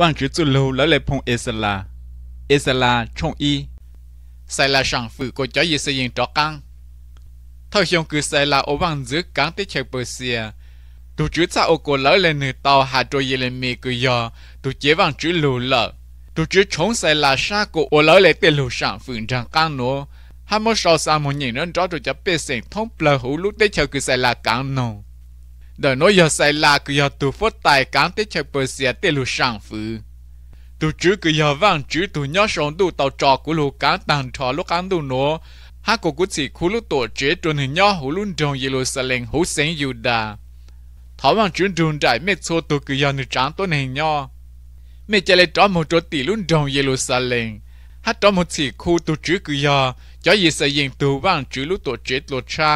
quan chữ tu lâu lỡ lệ phong Esala Esala chong y sai la sản phụ của cháu gì xây dựng trọ căng thôi xong cứ sai la ô bằng giữa cán tới chơi bờ xìa tụ chữ sa ô cô lỡ lên nửa tàu hà trôi gì lên mì cứ giờ tụ chế bằng chữ lù lợ tụ chữ chống sai la sa cô ô lỡ lên tiền lù sản phụ rằng căng nữa hai mươi sáu sa một nhìn nó rõ tụ chả biết sinh thông lờ hữu lúc tới chơi cứ sai la căng nồng ดนอยสลาคือยตฟดไตกางเตชเปอร์เซียเตลูชังฟืตูจือคือยวังจือตูยอชงดูตจอกุลูกังตังทอลูกังดูนฮักกุศิคุลูตัวเจตุนหนยอหูลุนดงยลูสลงหูเซงยูดาทาวังจืดูนใจเมชโซตกยนจังตนหนยอเม่เจลจอมโตตีลุนดงยลูสลงฮัตจอมสิคูตัวจือคือยอจอยสยิงตูวังจือลูตัวเจตัวชา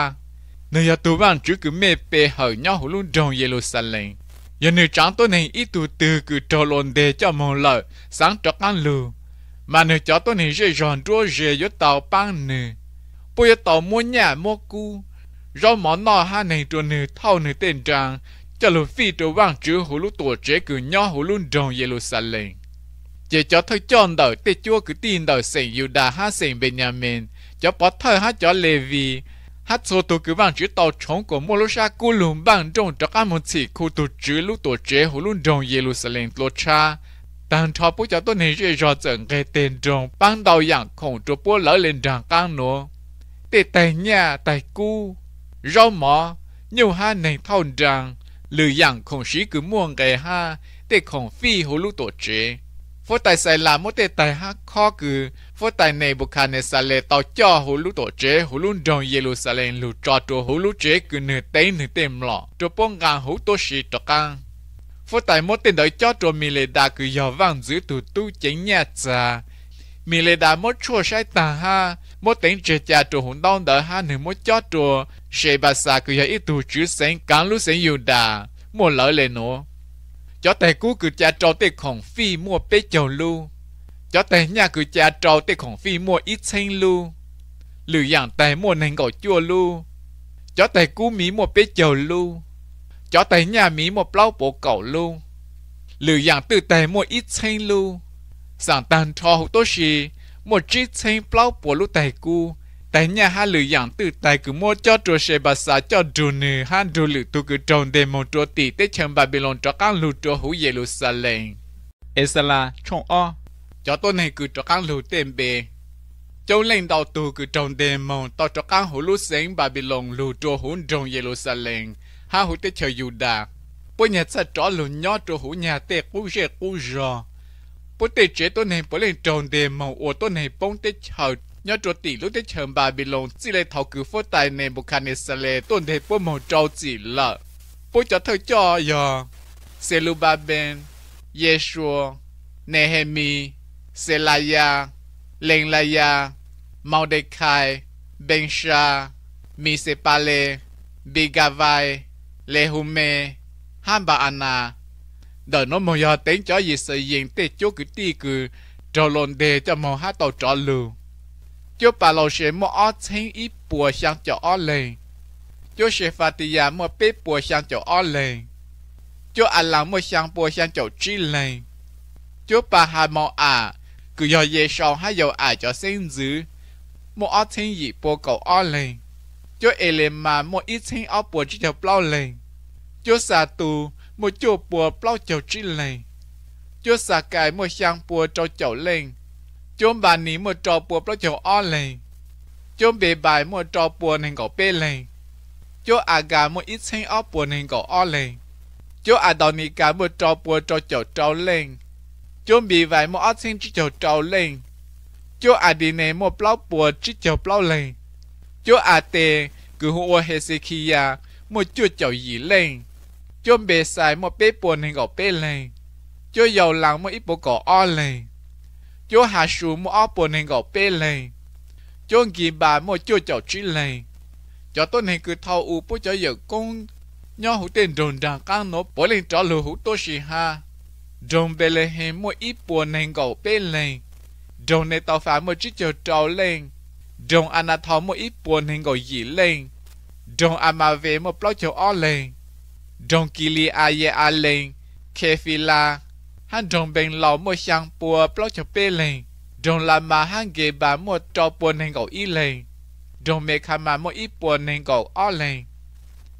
nơi giờ tụi bạn chú cứ mê bê hở nhau hồ luôn trong Jerusalem. Giờ nữ trắng tôi này ít tụ từ cứ trò lồn đề cho mong lợi, sáng trọ ăn lù. Mà nữ chó tôi này sẽ dòn rô dễ dỗ tàu băng nữ. Bố dỗ tàu mua nhà mua cú, rồi món nọ ha này trò nữ thâu nữ tên trang, cho lù phi trò bạn chú hồ lù tổ chế cứ nhau hồ luôn trong Jerusalem. Chỉ cho thôi chọn đời, tê chúa cứ tin đời sành Yuda ha sành Benjamin, cho bỏ thơ ha cho Levi, hát số tổ cứ bằng chữ tàu chống của mô lô sa cú lùm bằng trong trọc ăn một chỉ khu tổ chữ lúc tổ chế hồ luôn trong Jerusalem lô cha đang cho bố cho tôi nên chơi rõ trận cái tên trong băng đầu yàng khổng cho bố lỡ lên tràng căng nữa để tài nhà tại cu rau mỏ nhiều ha nền thao tràng lừa yàng khổng sĩ cứ muôn cái ha để khổng phi hồ lúc tổ chế phố tài xài là một tệ tài ha khó cứ phố tài này bộ khả nè xà lệ tàu cho hồ lũ tổ chế hồ lũ đồng dê lũ xà lệ lũ trò trò hồ lũ chế cứ nửa tế nửa tìm lọ trò bông gàng hồ tổ sĩ trò căng phố tài mốt tên đợi cho trò mì lệ đà cứ dò vàng giữ tù tu chánh nhà trà mì lệ đà mốt chua sai tà ha mốt tên chế trà trò hồn đông đỡ ha nửa mốt cho trò sẽ bà xà cứ dò ít tù chữ sánh cán lũ sánh dù đà mua lỡ lệ nổ cho tài cú cứ cha trò tê khổng phi mua bế chầu lưu 叫等下个家招的孔飞莫一千路，刘样等莫能够脚路，叫等古米莫别脚路，叫等下米莫老伯搞路，刘样对等莫一千路，上单超好多是莫只千老伯路等古。แต่เนี่ยฮะหรืออย่างตื่นแต่กูมัวจอดตัวเชบาซาจอดดูเนื้อฮะดูหรือตัวกูจงเดมตัวตีเตเชิงบาบิลอนจอกังลูตัวหูเยรูซาเล็มเอสลาชงอ้อ cho tôi này cứ cho các lưu tên bề châu lên đầu tù cứ trong đêm mong tao cho các hồ lưu sáng Babylon lưu cho hồn yê trong Jerusalem ha hồ tế chờ Juda bố nhà sa trỏ lưu nhỏ cho hồ nhà tế cú rè cú rò bố tế chế tôi này bố lên trong đêm mong ô tôi này bông tế chờ nhớ cho tỷ lúc tế chờ Babylon chỉ lấy thảo cứ phô tài này bố khả nê sa lê tôn thế bố mong trâu chỉ lợ bố cho thơ cho yờ Zerubbabel Yeshua Nehemi Selaya, Lenglaya, maudekai Bensha, Misepale, Bigavai, Lehume, Hambaana. đó nó mùi hò tiếng cho gì sự diện tê chú cứ tì cứ trò lồn đề cho mùa hát tàu trò lưu. Chú bà lâu sẽ mùa ó thính ít bùa sang cho ó lên. Chú sẽ phà tì giả mùa bế bùa sang cho ó lên. Chú à là mùa sang bùa sang cho trí lên. Chú bà hà mùa à, cứ giờ ye sau hai giờ ai cho sinh dữ một ở thiên gì bộ cầu ở lên cho lên mà một ít thiên ở bộ chỉ cho bao lên cho sa tu một chỗ bộ bao cho chỉ lên cho sa cái một xăng bộ cho chầu lên cho bà ní một cho bộ bao cho ở lên cho bề bài một cho bộ nên cầu bê lên cho à gà một ít thiên ở bộ nên cầu ở lên cho à đòn ní gà một cho bộ cho chầu trâu lên chuẩn bị vài một ớt xin chỉ chiều trầu lên chú à đi nè một bao bùa chỉ chiều bao lên chú à tề cứ hô hùa Hezekiah một chú chiều gì lên chú bề sai một bế bùa nên gọi bế lên chú giàu lặng một ít bùa cỏ o lên chú hà sù một ớt bùa nên gọi bế lên chú kỳ bà một chú chiều trí lên cho tôi này cứ thao u bố cho giờ công nhau hủ tên đồn đà căng nó bỏ lên trả lù hủ tôi xì ha Đông bê lê hê mô ít bùa nền gầu bê lên. Đông nê tàu phá mô chí chô trâu lên. Đông anh à thó mô ít bùa nền gầu dì lên. Đông à mà về mô bó chô ó lên. Đông kì lì à lên. Kê phi la. Hắn đông bèn lò mô xăng bùa bó cho bê lên. Đông là mà hắn ghê bà mô trâu bùa nền gầu y lên. Đông mê khá mà mô ít bùa nền gầu ó lên.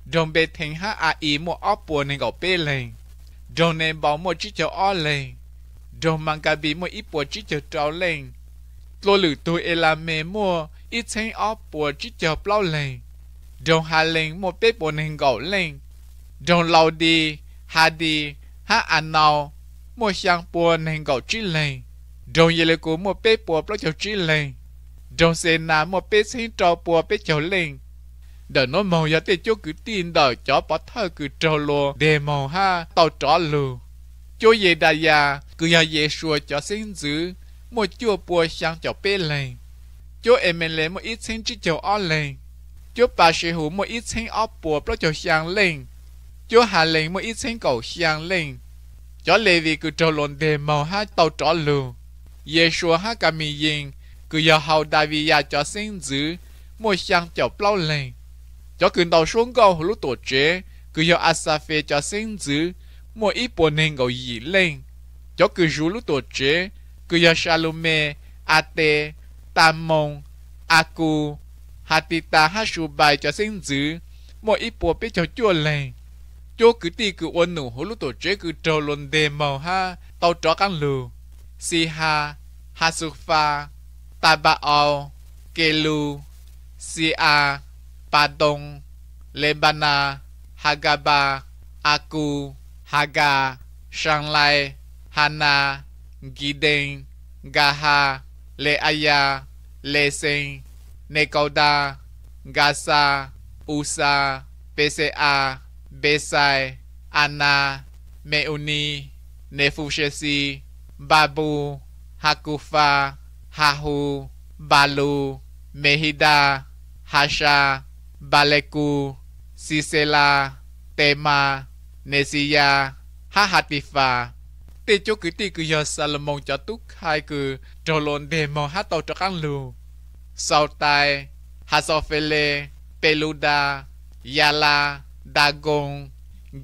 Đông bê thịnh há à ý mô ó bùa nền gầu bê lên đồ nè bảo một chiếc chầu o lên đồ mang cả bị một ít bộ chiếc chầu trao lên lô lử tôi e là mẹ mua ít thanh o bộ chiếc chầu bao lên đồ hà lên một bếp bộ nền gạo lên đồ lau đi hà đi hà ăn à nào một sáng bộ nền gạo chi lên đồ ye lê cú một bếp bộ bao chầu chi lên đồ xe nà một bếp sinh trò bộ bếp chầu lên đờ nó màu ya tê chỗ cứ tin đờ chó bắt thơ cứ trâu lô đề màu ha tàu chó lù chỗ ye đà ya cứ ya ye xua chó sinh dữ một chua bùa sang cho bê lên chỗ em mình lấy một ít sinh chỉ cho ó lên chỗ bà sĩ hủ một ít sinh ó bùa bỏ cho sang lên chỗ hà lên một ít sinh cầu sang lên chó lê vì cứ trâu lộn đề màu ha tàu chó lù ye xua ha cả mi yên cứ ya hào đại vì ya chó sinh dữ một sang cho bao lên cho cưng tàu xuống cầu lúc tổ chế cứ do asafe cho sinh dữ mỗi ít bộ nên gọi gì lên cho cứ rú lúc tổ chế cứ do salome ate tamon aku hatita hasubai cho sinh dữ mỗi ít bộ biết cho chua lên chỗ cứ ti cứ ôn nụ hồ lúc tổ chế cứ trâu luôn đề màu ha tao tró căn lù si ha hasufa tabaao kelu si a Padong, Lebana, Hagaba, Aku, Haga, Shanglai, Hana, Gideng, Gaha, Leaya, Leseng, Nekoda, Gasa, Usa, PCA, Besai, Anna, Meuni, Nefushesi, Babu, Hakufa, Hahu, Balu, Mehida, Hasha, Baleku, Sisela, Tema, Nesia, Hahatifa. Tê chỗ cứ tê cứ Salomon cho túc hai cứ trò lộn đề mò hát tàu cho căn lù. Sau tai, Hasophele, Peluda, Yala, Dagon,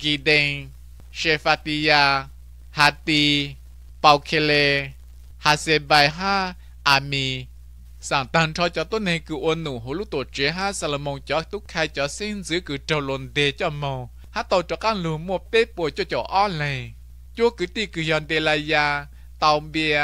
Giden, Shefatia, Hati, Paukele, Hasebaiha, Ami, sáng tan cho cho tôi này cứ ôn nụ hồ lúc tổ chế ha Salomon cho tôi khai cho xin giữ cứ trâu lồn đề cho màu hát tàu cho các lù mua bếp bồi cho cho on này chúa cứ ti cứ yon đề là ya tàu bia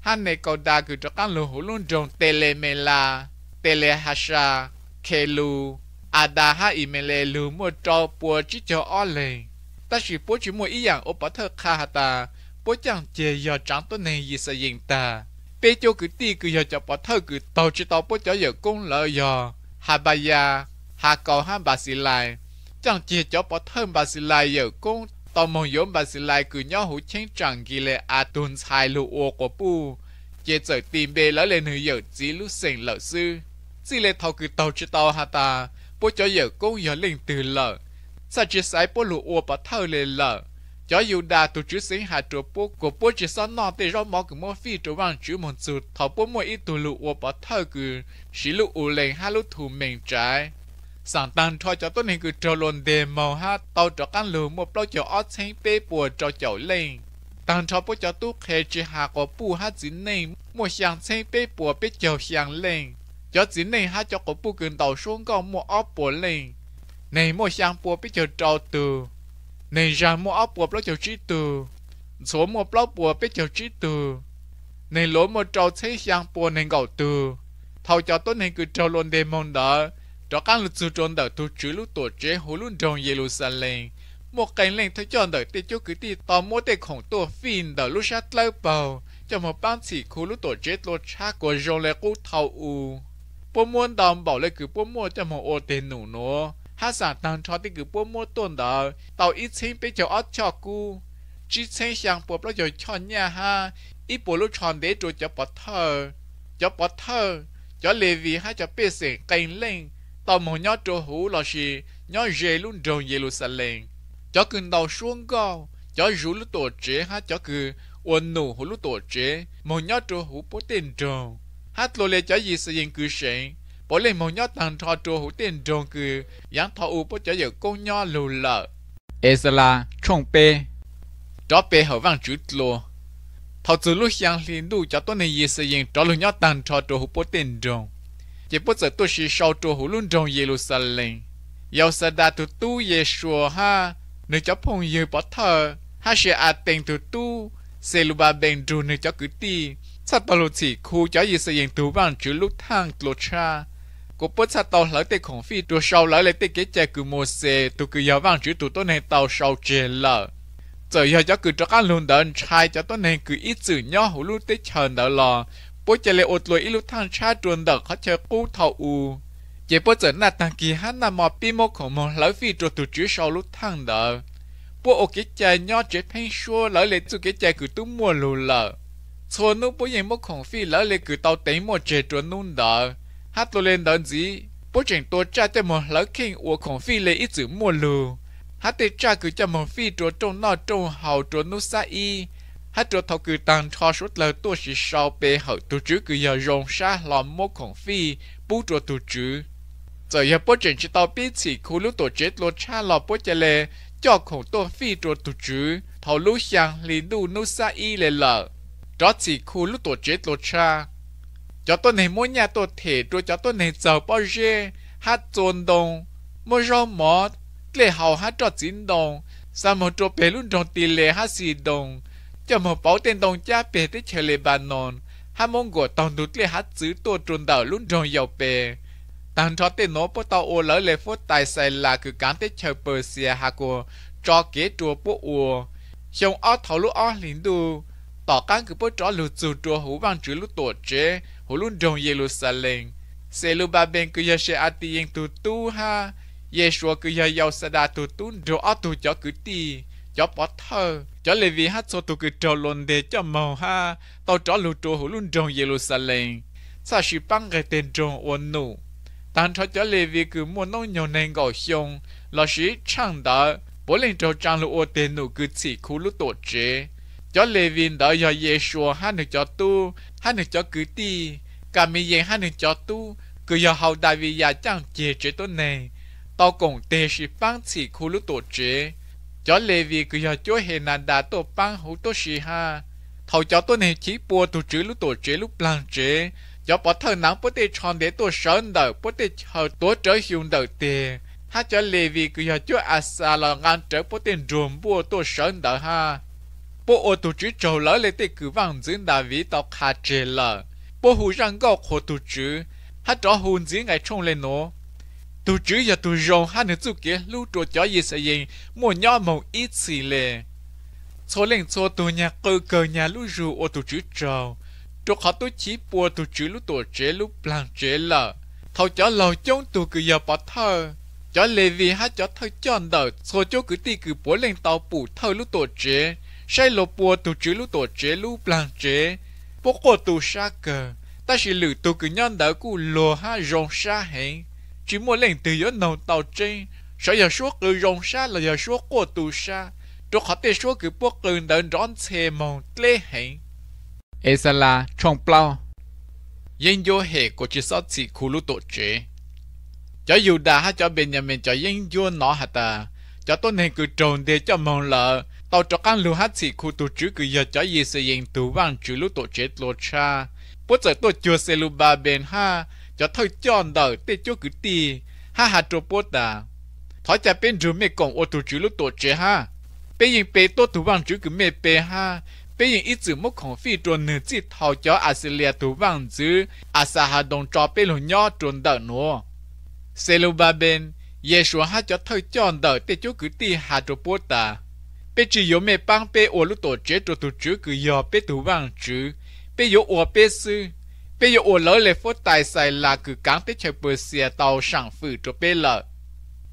hát này cầu đa cứ cho các lù hồ luôn trồng tele mê la tele hasha kê lù ada à ha imele lù mua trâu bùa chỉ cho on này ta chỉ bố chỉ mua ý dạng ô bà thơ kha hà ta bố chẳng chê yò trắng tôi này gì sẽ dình ta bé cho cứ ti cứ giờ cho bỏ thơ cứ tàu chỉ tàu bỏ cho giờ công lỡ giờ hà bà già hà cầu hà bà xì lại chẳng chỉ cho bỏ thơ bà xì lại giờ công tàu mong yếm bà xì lại cứ nhau hú chén chẳng ghi lệ à tuần sai lụ ô của bu chế giờ tìm bé lỡ lên hư giờ chỉ lú sành lỡ sư chỉ lệ thầu cứ tàu chỉ tàu hà ta bỏ cho giờ công giờ linh từ lỡ sao chỉ sai bỏ lụ ô bỏ thơ lên lỡ cho dù đã tổ chức sinh hạ chỗ bố của bố chỉ sao nọ để rõ mỏ của mô phi chỗ vàng chữ một sự thọ bố mỗi ít tù lụ ổ bỏ thơ cử sĩ lụ ủ lệnh hạ lụ thủ mình trái sáng tăng cho cho tôi nên cứ trò lồn đề màu ha tàu cho căn lù một bao cho ớt xanh bê bùa cho cháu lên tăng cho bố cho tu khề chỉ hạ có bù ha dính nên một xanh xanh bê bùa bê cháu xanh lên cho dính nên ha cho có bù gần tàu xuống có một ót bùa lên này một xanh bùa bê cháu trò từ nên ra mua ốc của blog chào trí từ số mua blog bùa biết chào trí từ nên lối mua trâu thấy sang bùa nên gạo từ thầu cho tôi nên cứ trâu luôn đề mong đó cho các lực sư trôn đỡ tu trứ lúc tổ chế hồ luôn trong Jerusalem một cảnh lệnh thay chọn đỡ tiết chú cứ tiết tò mua tệ khổng tổ phìn đỡ lúc sát lâu bầu cho một bán chỉ khu lúc tổ chế lô cha của dòng lệ cú thâu u bố muốn đồng bảo lệ cứ bố mua cho một ô tên nụ nữa 哈啥当朝的个波莫顿的，到一千被叫阿巧姑，只千想波不了就巧伢哈，一波路床底就叫波头，叫波头，叫雷维哈叫百姓跟令，到某鸟做好老师，鸟热 luôn trong 耶路撒冷，叫跟到 xuống cao，叫如路 tổ chế ha 叫 cứ ôn nụ hồ 路 tổ chế, 某鸟做好不定中，哈罗嘞叫意思应句神。bố lên một nhó thằng thọ trù hủ tiền trồn cử yang thọ u bố cho giờ cô nhó lù lợ Ezra trông bê đó bê hở vang chú lô thọ từ lúc yang liền đủ cho tôi này sự yên cho lù nhó thằng thọ trù hủ bố tiền trồn chỉ bố giờ tôi chỉ sau trù hủ luôn trồn Jerusalem yêu sa đa tu tu Yeshua ha nếu cho phong yêu bỏ thờ ha sẽ à tiền tu tu sẽ lu ba bên trù nếu cho cứ ti sát bao lô chỉ khu cho gì sẽ yên tu vang chú lúc thang lô cha cô bớt sa tàu lỡ tê khổng phi tụ sau lỡ lệ tê kế chè cứ mô xe tụ cứ yếu vang chữ tụ tốt này tàu sau chè lỡ giờ yếu cho cứ cho các lùn đơn trai cho tốt này cứ ít dữ nhỏ hủ lũ tê chờn đỡ lò bố chè lệ ột lùi ít lũ thang cha truân đỡ khó chè cú thầu u chế bố giờ nà tăng kỳ hát nà mò bí mô khổng mô lỡ phi trụ tụ chữ sau lũ thang đỡ bố ô kế chè nhỏ chế phanh xua lỡ lệ tụ kế chè cứ tú mua lù lỡ số nụ bố yên mô khổng phi lỡ lệ cứ tàu tế mô chè truân nụ đỡ hát lô lên đơn gì bố chỉnh tôi cha cho một lỡ kinh của khổng phi lê ít chữ mua lù hát tê cha cứ cho một phi trốn trong nọ trong hậu trốn nút xa y hát trốn thầu cứ tăng cho suốt lỡ tôi chỉ sau bề hậu tu chữ cứ giờ rồng xa lòng mô khổng phi bú trốn tu chữ giờ giờ bố chỉnh chỉ tao biết chỉ khu lúc tổ chết lô cha lò bố chả lê cho khổng tôi phi trốn tu chữ thầu lúc sang lì đu nút xa y lê lợ đó chỉ khu lúc tổ chết lô cha cho tôi này mỗi nhà tôi thể tôi cho tôi này giờ bao giờ hát trốn đông mỗi rau mỏ lệ hầu hát cho chín đông sao mà chỗ bé luôn trong tỷ lệ hát xì đông cho mà bảo tên đông cha bé tới chơi lệ bà non hát mong gọi tòng đút lệ hát chữ tôi trồn đảo luôn trong dầu bé tăng cho tên nó bắt tàu ô lỡ lệ phố tài xài là cứ cán tới chơi bờ xìa hạ của cho kế chùa bố ùa xong ó thảo lũ ó lính đu tỏ cán cứ bố chó lụt dù chùa hủ vang chữ lũ tổ chế hulun dong Jerusalem. Se lu ba ben cứ ya she ati yang tu tu ha. Yeshua cứ ya yau sa da tu tu do atu tu cho cứ ti. Cho bỏ thơ. Cho lê hát so tu cứ trò lồn đề cho màu ha. Tao cho lu tu hulun dong Jerusalem. Sa shi bang cái tên dong ôn nu. Tàn cho cho Levi vi cứ mua nông nhỏ nên gọi xong. Là shi chẳng đó. Bố lên trò trang lu ô tên nu cứ chỉ khu lu tổ chế. Cho Levi vi đó ya Yeshua hát được cho tu hắn được cho cứ ti cả mi yên hắn được cho tu cứ giờ hậu đại vì nhà chẳng chế chế tốt nè tao cũng tê sĩ băng chỉ khu lúc tổ chế cho lê vi cứ giờ chỗ hệ nạn đã tổ băng hữu tổ sĩ ha thầu cho tôi này chỉ bùa tổ chữ lúc tổ chế lúc làng chế cho bỏ thân nắng bó tê tròn để tổ sơn đờ bó tê hờ tổ trở hiệu đờ tê hát cho lê vi cứ giờ chỗ à xa là ngang trở bó tê rùm bùa tổ sơn đờ ha bộ ô tổ chú trâu lỡ lấy tế cử vàng dưỡng đà vĩ tộc hà trề lờ. Bộ hù răng gọc hồ tổ chức, hát rõ hùn dưỡng ngày trông lên nó. Tổ chức giờ tổ rộng hát nữ chú kia lưu trô chó gì sẽ yên, mùa nhỏ mộng ít xì lê, Số lên số tổ nhà cơ cờ nhà lưu rù ô tổ chú trâu. Trô khó tổ chức bộ tổ chức lưu tổ chế lưu blang chế lờ. Thầu chó lầu chống tổ cử giờ bỏ thơ cho lê vì hát cho thơ chọn đỡ số chỗ cứ tì cứ bố lên tàu bù thơ lúc tổ chế sai lộ bùa tụ chữ lũ tổ chế lũ plan chế bố cô tụ xa cờ ta chỉ lử tụ cứ nhân đỡ cụ lùa ha rong xa hẹn chỉ mua lên từ gió nầu tàu trên sợ giờ suốt cứ rong xa là giờ suốt cô tụ xa tôi khó tê suốt cứ bố cứ đỡ rón xe màu lê hẹn Esala trong plau yên vô hệ của chỉ sót xì khu lũ tổ chế cho dù đã cho bên nhà mình cho yên vô nó hả ta cho tôi nên cứ trồn để cho mong lợ tàu cho căn lưu hát chỉ khu tổ chức cứ giờ cho gì sẽ yên tù vang chú lưu tổ chết lộ cha bố giờ tổ chưa sẽ lưu ba bên ha cho thôi chọn đời tê cho cứ tì ha ha cho bố ta thói cha bên rùa mẹ còn ô tổ chú lưu tổ chết ha bên yên bê tổ tù vang chú cứ mẹ bê ha bên yên ít chữ mốc khổng phi cho nữ chỉ thảo cho Australia tù vang chứ ha đồng cho bên lùn nhỏ trốn đời nữa sẽ lưu ba bên Yeshua ha cho thôi chọn đời tê cho cứ tì ha cho bố ta bây giờ yếu mẹ băng bây ổ lúc tổ chế tổ tổ chữ cứ yếu bây tổ vang chứ bây yếu ổ bây sư bây yếu ổ lỡ lệ phố tài xài là cứ cắn tới chơi bờ xe tàu sẵn phử cho bây lợ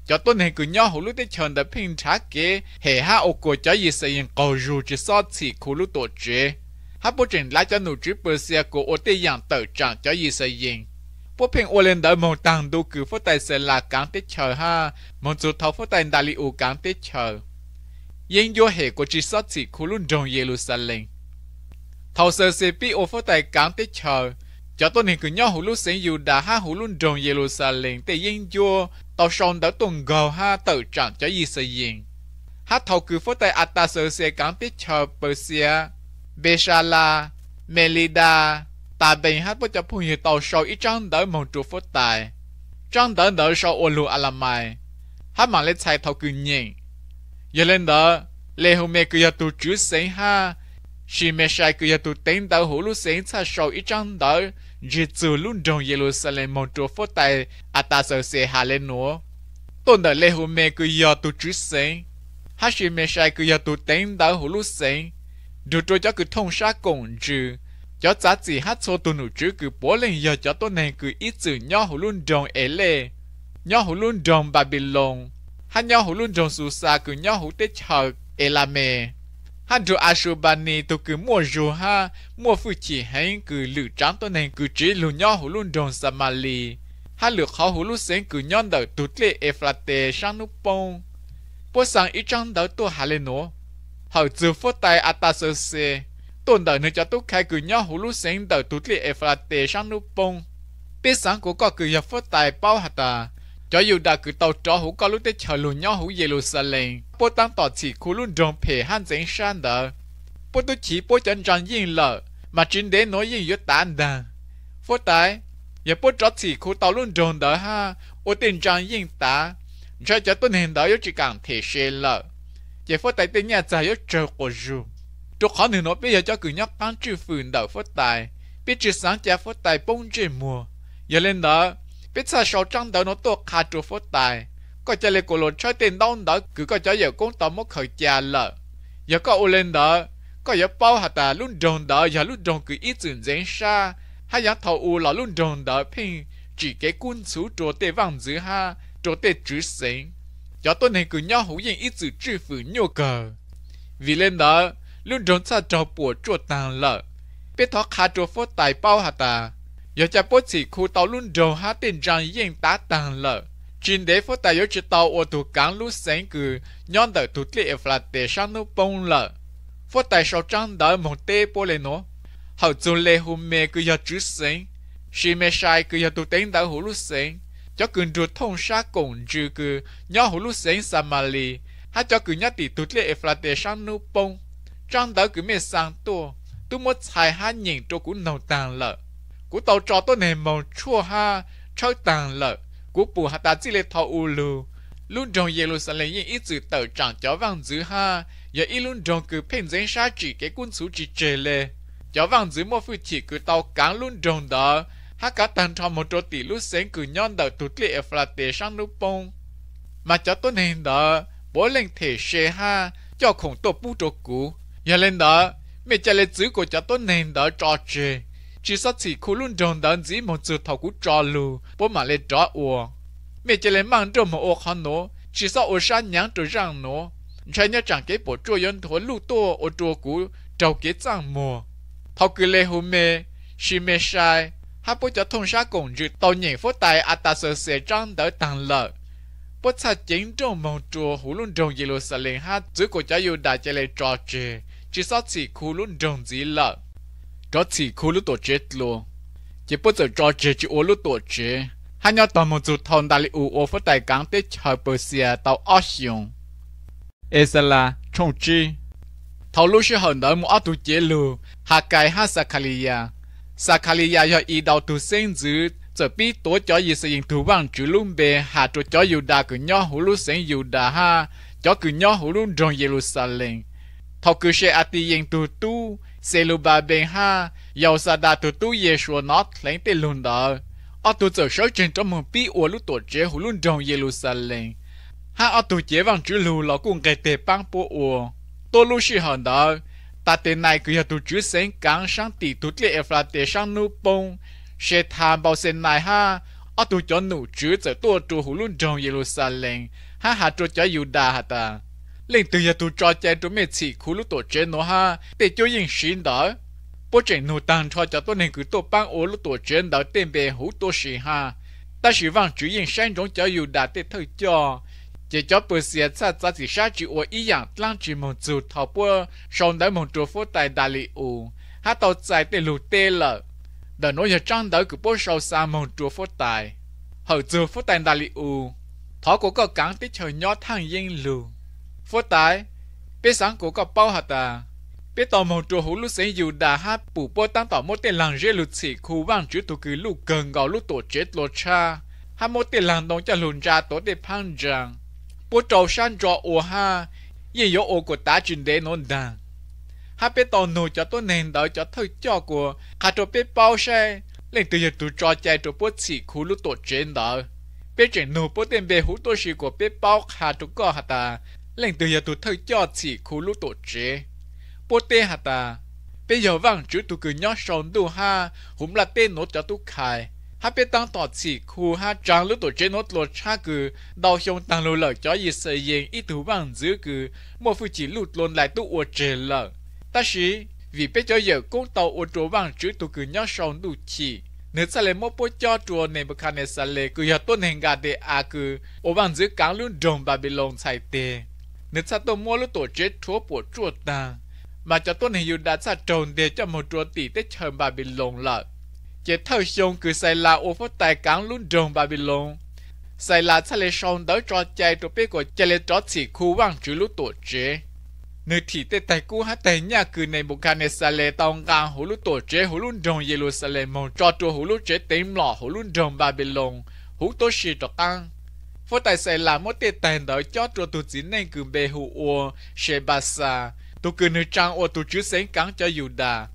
cho tôi này cứ nhỏ hồ lúc tới chân đã phim trả kế hệ ha ô cổ cho gì xây yên cầu rù chỉ so chỉ khu lúc tổ chế hát bố trình lại cho nụ chữ bờ xe của ổ tê dạng tờ chẳng cho gì xây yên bố phim ổ lên đỡ mong tàng đô cứ phố tài xài là cắn tới chờ ha mong dù thấu phố tài đại lì ổ cán tới chờ yên yo hệ của chỉ sát chỉ khu lùn trong Jerusalem. Thầu sơ sẽ bị ô phó tài cán tế chờ, cho tôi nên cứ nhau hủ lũ sinh dù đã ha hủ lùn trong Jerusalem tế yên yo tàu sông đã tuần gầu ha tự trạng cho y sơ yên. Hát thầu cứ phó tài ata sơ sẽ cán tế chờ Persia, Beshala, Melida, ta bình hát bó cho phù hiệu tàu sâu ít trăng đỡ mong trụ phó tài. Trăng đỡ đỡ sâu ô lù alamai. Hát mạng lấy chạy thầu cứ nhìn, giờ lên đó lê hôm nay cứ giờ tụ chú sáng ha chỉ mẹ sai cứ giờ tụ tên đau hổ lúc sáng xa sau ít trăng đó chỉ từ luôn đồng Jerusalem mong chúa phốt tay à ta sợ sẽ hạ lên nữa tôn đời lê hôm nay cứ giờ tụ chú sáng ha chỉ mẹ sai cứ giờ tụ tên đau hổ lúc sáng được tôi cho cứ thông sát cùng chứ cho giá trị hát số tụ nụ chứ cứ bỏ lên giờ cho tôi này cứ ít chữ nhau hổ luôn đồng ấy lê nhỏ hổ luôn đồng Babylon hắn nhau hủ luôn trong su sa cứ nhau hủ tết chờ ê la mê hắn đồ a su bà này tôi cứ mua dù ha mua phụ chỉ hắn cứ lự trắng tôi nên cứ chỉ lù nhau hủ luôn trong sa mà lì hắn lược khó hủ luôn sáng cứ nhau đợi tụt lệ ê phạt tê sang nút bông bố sang ít trắng đầu tôi hà lên nó hậu dư phốt tay a ta sơ xe tôn đợi nơi cho tôi khai cứ nhau hủ luôn sáng đầu tụt lệ ê phạt tê sang nút bông biết sáng của có cứ nhập phốt tay bao hạt ta cho dù đã cứ tàu trò hũ có lúc tới chờ lùn nhau hũ Jerusalem, bố tăng tỏ chỉ khu lùn đồng phê hàn dành sàn đờ. Bố tu chỉ bố chân rằng yên lợ, mà chính đế nói yên yếu tàn đà. Phố tài, giờ bố trò chỉ khu tàu lùn đồng đờ ha, ô tình rằng yên tá, cho cho tuân hình đờ yếu chỉ càng thể xe lợ. Giờ phố tài tên nhà già yếu chờ của dù. tôi khó nửa nó bây giờ cho cứ nhóc bán trừ phường đờ phố tài, biết trừ sáng cha phố tài bông trên mùa. Giờ lên đó, sa sau trăng đỡ nó tuột khá trụ phố tài có chơi lệ cổ lột chơi tiền đông đỡ cứ có chơi giờ cũng tỏ mất khởi cha lợ giờ có ưu lên đỡ có giờ bao hạt ta luôn đồn đỡ giờ luôn đồn cứ ít chuyện dễ xa hay giờ thầu ưu là luôn đồn đỡ pin chỉ cái quân số trò tê vàng dữ ha trò tê chữ sinh giờ tôi này cứ nhau hữu yên ít sự trừ phủ nhiều cờ vì lên đỡ luôn đồn xa trò bùa chuột tàn lợ biết thọ khá trò phố tài bao hạt ta giờ cha bố chỉ khu tàu luôn đầu há tiền rằng yên tá tàng lợ trên đế phố tài yếu chỉ tàu ô tù cán lúc sáng cử nhon đợi tụt lệ là để sang nô bông lợ phố tài sau trang đợi một tê bố lệ nó hậu dù lệ hù mê cứ giờ chữ sáng xì mê sai cứ giờ tụ tên đợi hù lúc sáng cho gần đùa thông sát cổng trừ cứ nhó hù lúc sáng lì, hát cho cứ nhát tỷ tụt lệ là để sang nô bông trang đợi cứ mê sang tua tu mất hai hát nhìn cho cũng nầu tàng lợ cú tàu trò tôi nè mong chua ha chơi tàng lợ cú bù hạ ta chỉ lệ thọ u lù luôn trong lê yên ít chữ tàu chẳng chó vàng dữ ha giờ ít luôn trong cứ phim dân sa chỉ cái quân số chỉ chê lệ chó vàng dữ một phụ chỉ cứ tàu cán luôn trong đó hát cả tàng trò một chỗ tỷ lúc sáng cứ nhon đầu tụt lệ Ephrate sang nụ bông mà chó tôi nè đó bố lên thể xe ha cho khổng tôi bu trô cú giờ lên đó mẹ cha lệ chữ của chó tôi nè đó trò chê chỉ sát chỉ khu luôn tròn đàn dĩ một sự thảo cú trò lù bố mà lên trò ua mẹ chỉ lên mang trong một ô khó nổ chỉ sát ô sa nhãn trở rằng nổ trái nhớ chẳng cái bộ chua yên thổ lù tô ô chua cú trâu kế trang mùa thảo cứ lê hù mê xì mê sai hai bố cho thông sát cùng dự tàu nhảy phố tài à ta sợ sẽ trang đỡ tàng lợ bố cha chính trong mong chùa hú luôn trong Jerusalem ha giữ cổ cha yêu đại chơi lệ trò chơi chỉ sát chỉ khu luôn trong dĩ lợ cho chỉ khu lúc tổ chết luôn chỉ bớt giờ cho chế chỉ ô lúc tổ chế hai nhau tàu một chút thôn đại lý u ô phát tài cán tết chờ bờ xe tàu ocean Ezala chong chi thầu lúc sẽ hận đỡ một tu chế lu hạ cái hạ sakalia sakalia do ý đầu tu sinh dữ giờ biết tổ cho gì sự yên thủ bằng chữ luôn bề hạ tổ cho dù đà cứ nhau hủ lúc sinh dù đà ha cho cứ nhau hủ luôn trong Jerusalem thầu cứ sẽ ati yên tu tu sẽ lu ba bên ha giàu sa đa tu tu ye shuo nót lấy tên lùn đó ở tu trở sáu trên trong một bí ua lúc tổ chế hồ luôn đồng Jerusalem ha ở tu chế vàng chữ lù là cũng cái tề băng bộ ua tôi lu sĩ hòn đó ta tên này cứ tu chữ sen cắn sang tỷ tu ế efra tề sang nụ bông sẽ tham bao sen này ha ở tu cho nụ chữ trở tua tu hồ luôn đồng Jerusalem ha ha tu cho Judah ta lên từ giờ tụ trò chơi tụ mẹ chỉ khu lúc tổ chơi nó ha để cho yên xin đó bố chẳng nụ tăng cho cho tôi nên cứ tổ băng ổ lúc tổ chơi đó tên bè hú tổ xì ha ta chỉ vang chữ yên sáng trong cho dù đã tê thời cho chỉ cho bữa xe xa xa chỉ xa chỉ ổ ý dạng lăng chỉ mong dù thọ bữa xong đấy mong trụ phố tài đà lì ủ hát tàu chạy tê lù tê lợ đời nói giờ trăng đó cứ bố sâu xa mong trụ phố tài hậu dù phố tài đà lì ủ thọ của cậu cắn tích trời nhỏ thang yên lù phô tái bé sáng cổ có bao hạt ta bé tò mò chỗ hú lúc sáng dù đã hát bù bó tăng tỏ một tên làng rê lụt xỉ khu vang chứ tù cứ lúc gần gò lúc tổ chết lột cha hát một tên làng đông cho lùn ra tổ để phang rằng bố trầu san cho ô ha ye yo ô của tá trình đế nôn đàng hát bé tò nô cho tôi nền đợi cho thôi cho của khá trò bé bao xe lên từ giờ tụ trò chạy trò bố xỉ khu lúc tổ chết đợi bé trẻ nô bố tên bé hú tổ xỉ của bé bao khá trò gò hạt ta lệnh từ giờ tụ thơ cho chỉ khu lúc tổ chế bố tê hả ta bây giờ vàng chữ tụ cứ nhó sòn đủ ha hùm là tê nốt cho tụ khai ha bê tăng tỏ chỉ khu ha trang lúc tổ chế nốt lột cha cứ đau hiông tăng lô lở cho gì sợi yên ít thú vàng giữ cứ một phụ chỉ lụt luôn lại tụ ổ chế lở ta sĩ vì bây giờ giờ cũng tàu ổ trố vàng chữ tụ cứ nhó sòn đủ chỉ nếu sao lại mất bố cho chùa này bậc khăn này sao lại cứ giờ tuân hành gà để à cứ ổ vàng giữ cán luôn đồng Babylon sai tê nếu sao tôi mua lúc tổ chết chúa bộ chúa ta mà cho tôi hiểu đã sa trồn để cho một chúa tỷ tết chờm bà bị lộn lợ chế thơ xong cứ xây là ô phát tài cán luôn trồng bà bị lộn xây là xa lê xong đó cho chạy trò bế của chạy lê trò chỉ khu vang chứ lúc tổ chế nơi thị tê tài cú hát tài nhà cứ này bộ cà này xa lê tông gà hủ lúc tổ chế hủ lúc trồng dê lô xa lê mong cho trò hủ lúc chế tìm lọ hủ lúc trồng bà bị lộn hủ tổ sĩ trò căng vô tài sẽ là một tiền tiền đó cho trụ tụ chỉ nên cử bề hụ ô sẽ bà xa tụ cứ nữ trang ô tụ chứ sánh cắn cho dù đà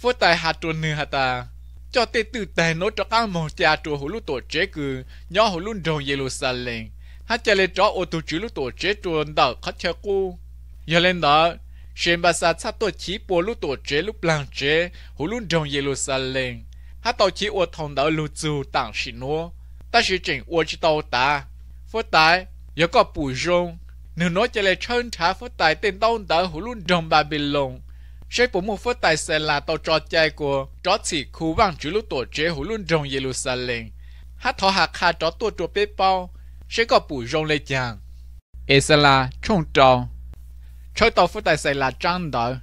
vô tài hạ trụ nữ hạ ta cho tê tự tiền nó cho các mong cha trụ hủ lũ tổ chế cứ nhỏ hủ lũ đồng Jerusalem hát cha lê trò ô tụ chứ lũ tổ chế trò đảo khát chờ cu giờ lên đó sẽ bà xa sát tổ chí bố lũ tổ chế lũ làng chế hủ lũ đồng Jerusalem hát tổ chí ô thông đảo lũ dù tảng xin nô ta sẽ chỉnh ô chí tàu ta phô tài giờ có bù rong nửa nói cho lại chân thả phô tài tên tao đã hủ luôn đồng bà bị lồng sẽ bổ một phô tài sẽ là tao trò chơi của trò chỉ khu bằng chủ lúc tổ chế hủ luôn đồng Jerusalem hát thọ hạ kha trò tổ trò bê bao sẽ có bù rong lê chàng Esala trông trò chơi tàu phô tài sẽ là trăng đỡ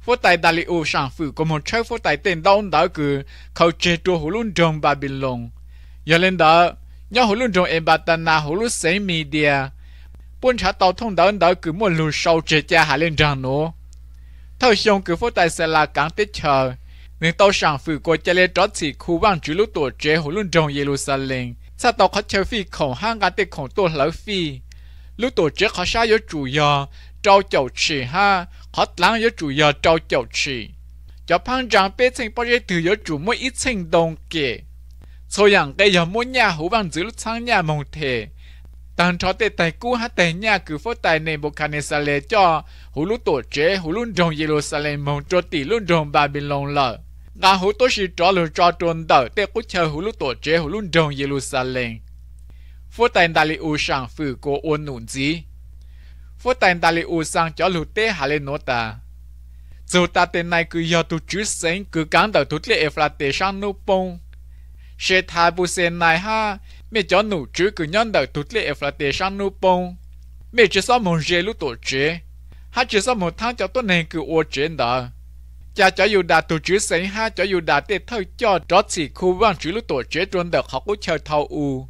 phô tài đại liệu sản phụ của một chơi phô tài tên đông đỡ cử khẩu chế trò hủ luôn đồng Babylon Yêu lên đỡ nhớ hồi lúc trong em bà ta na hồi lúc xây media buôn chả tàu thông đỡ đỡ cứ một lù sâu chế cha hà lên rằng nó, thôi xong cứ phố tài xe là cảng tết chờ nên tàu sẵn phủ qua cha lên trót chỉ khu vang chú lúc tổ chế hồi lúc trong Jerusalem sa tàu khó chơi phi khổng hang gắn tết khổng tổ lỡ phi lúc tổ chế khó xa yếu chủ yếu trâu chậu chỉ ha khó lắng yếu chủ yếu trâu chậu chỉ cho phang rằng bế sinh bao giờ từ yếu chủ mỗi ít sinh đồng kể cho rằng cái giờ muốn nhà hú bằng giữ lúc sáng nhà mong thề, tăng cho tệ tài cũ hát tài nhà cứ phố tài nền bộ khả sa lệ cho hú lúc tổ chế hú lúc sa Jerusalem mong cho tỷ lúc bình lòng lợ ngà hú tổ sĩ cho lưu cho trôn tờ tệ cú chờ hú lúc tổ chế hú lúc sa Jerusalem phố tài đại lý u sang phử cô ôn nụn gì phố tài đại lý u sang cho lưu tê hà lên nô ta dù ta tên này cứ do tu chứ sinh cứ cán đầu tu lệ Efrate sang nụ bông sẽ thà bu sen này ha mẹ cho nụ chứ cứ nhận đầu tụt lệ là để sang nụ bông mẹ chỉ sao mong dễ lúc tổ chế ha chỉ sao một tháng cho tôi nên cứ ô chế đó cha cho dù đã tổ chứ sinh ha cho dù đã tết thâu cho đó chỉ khu văn chữ lúc tổ chức trốn được học của chờ thâu u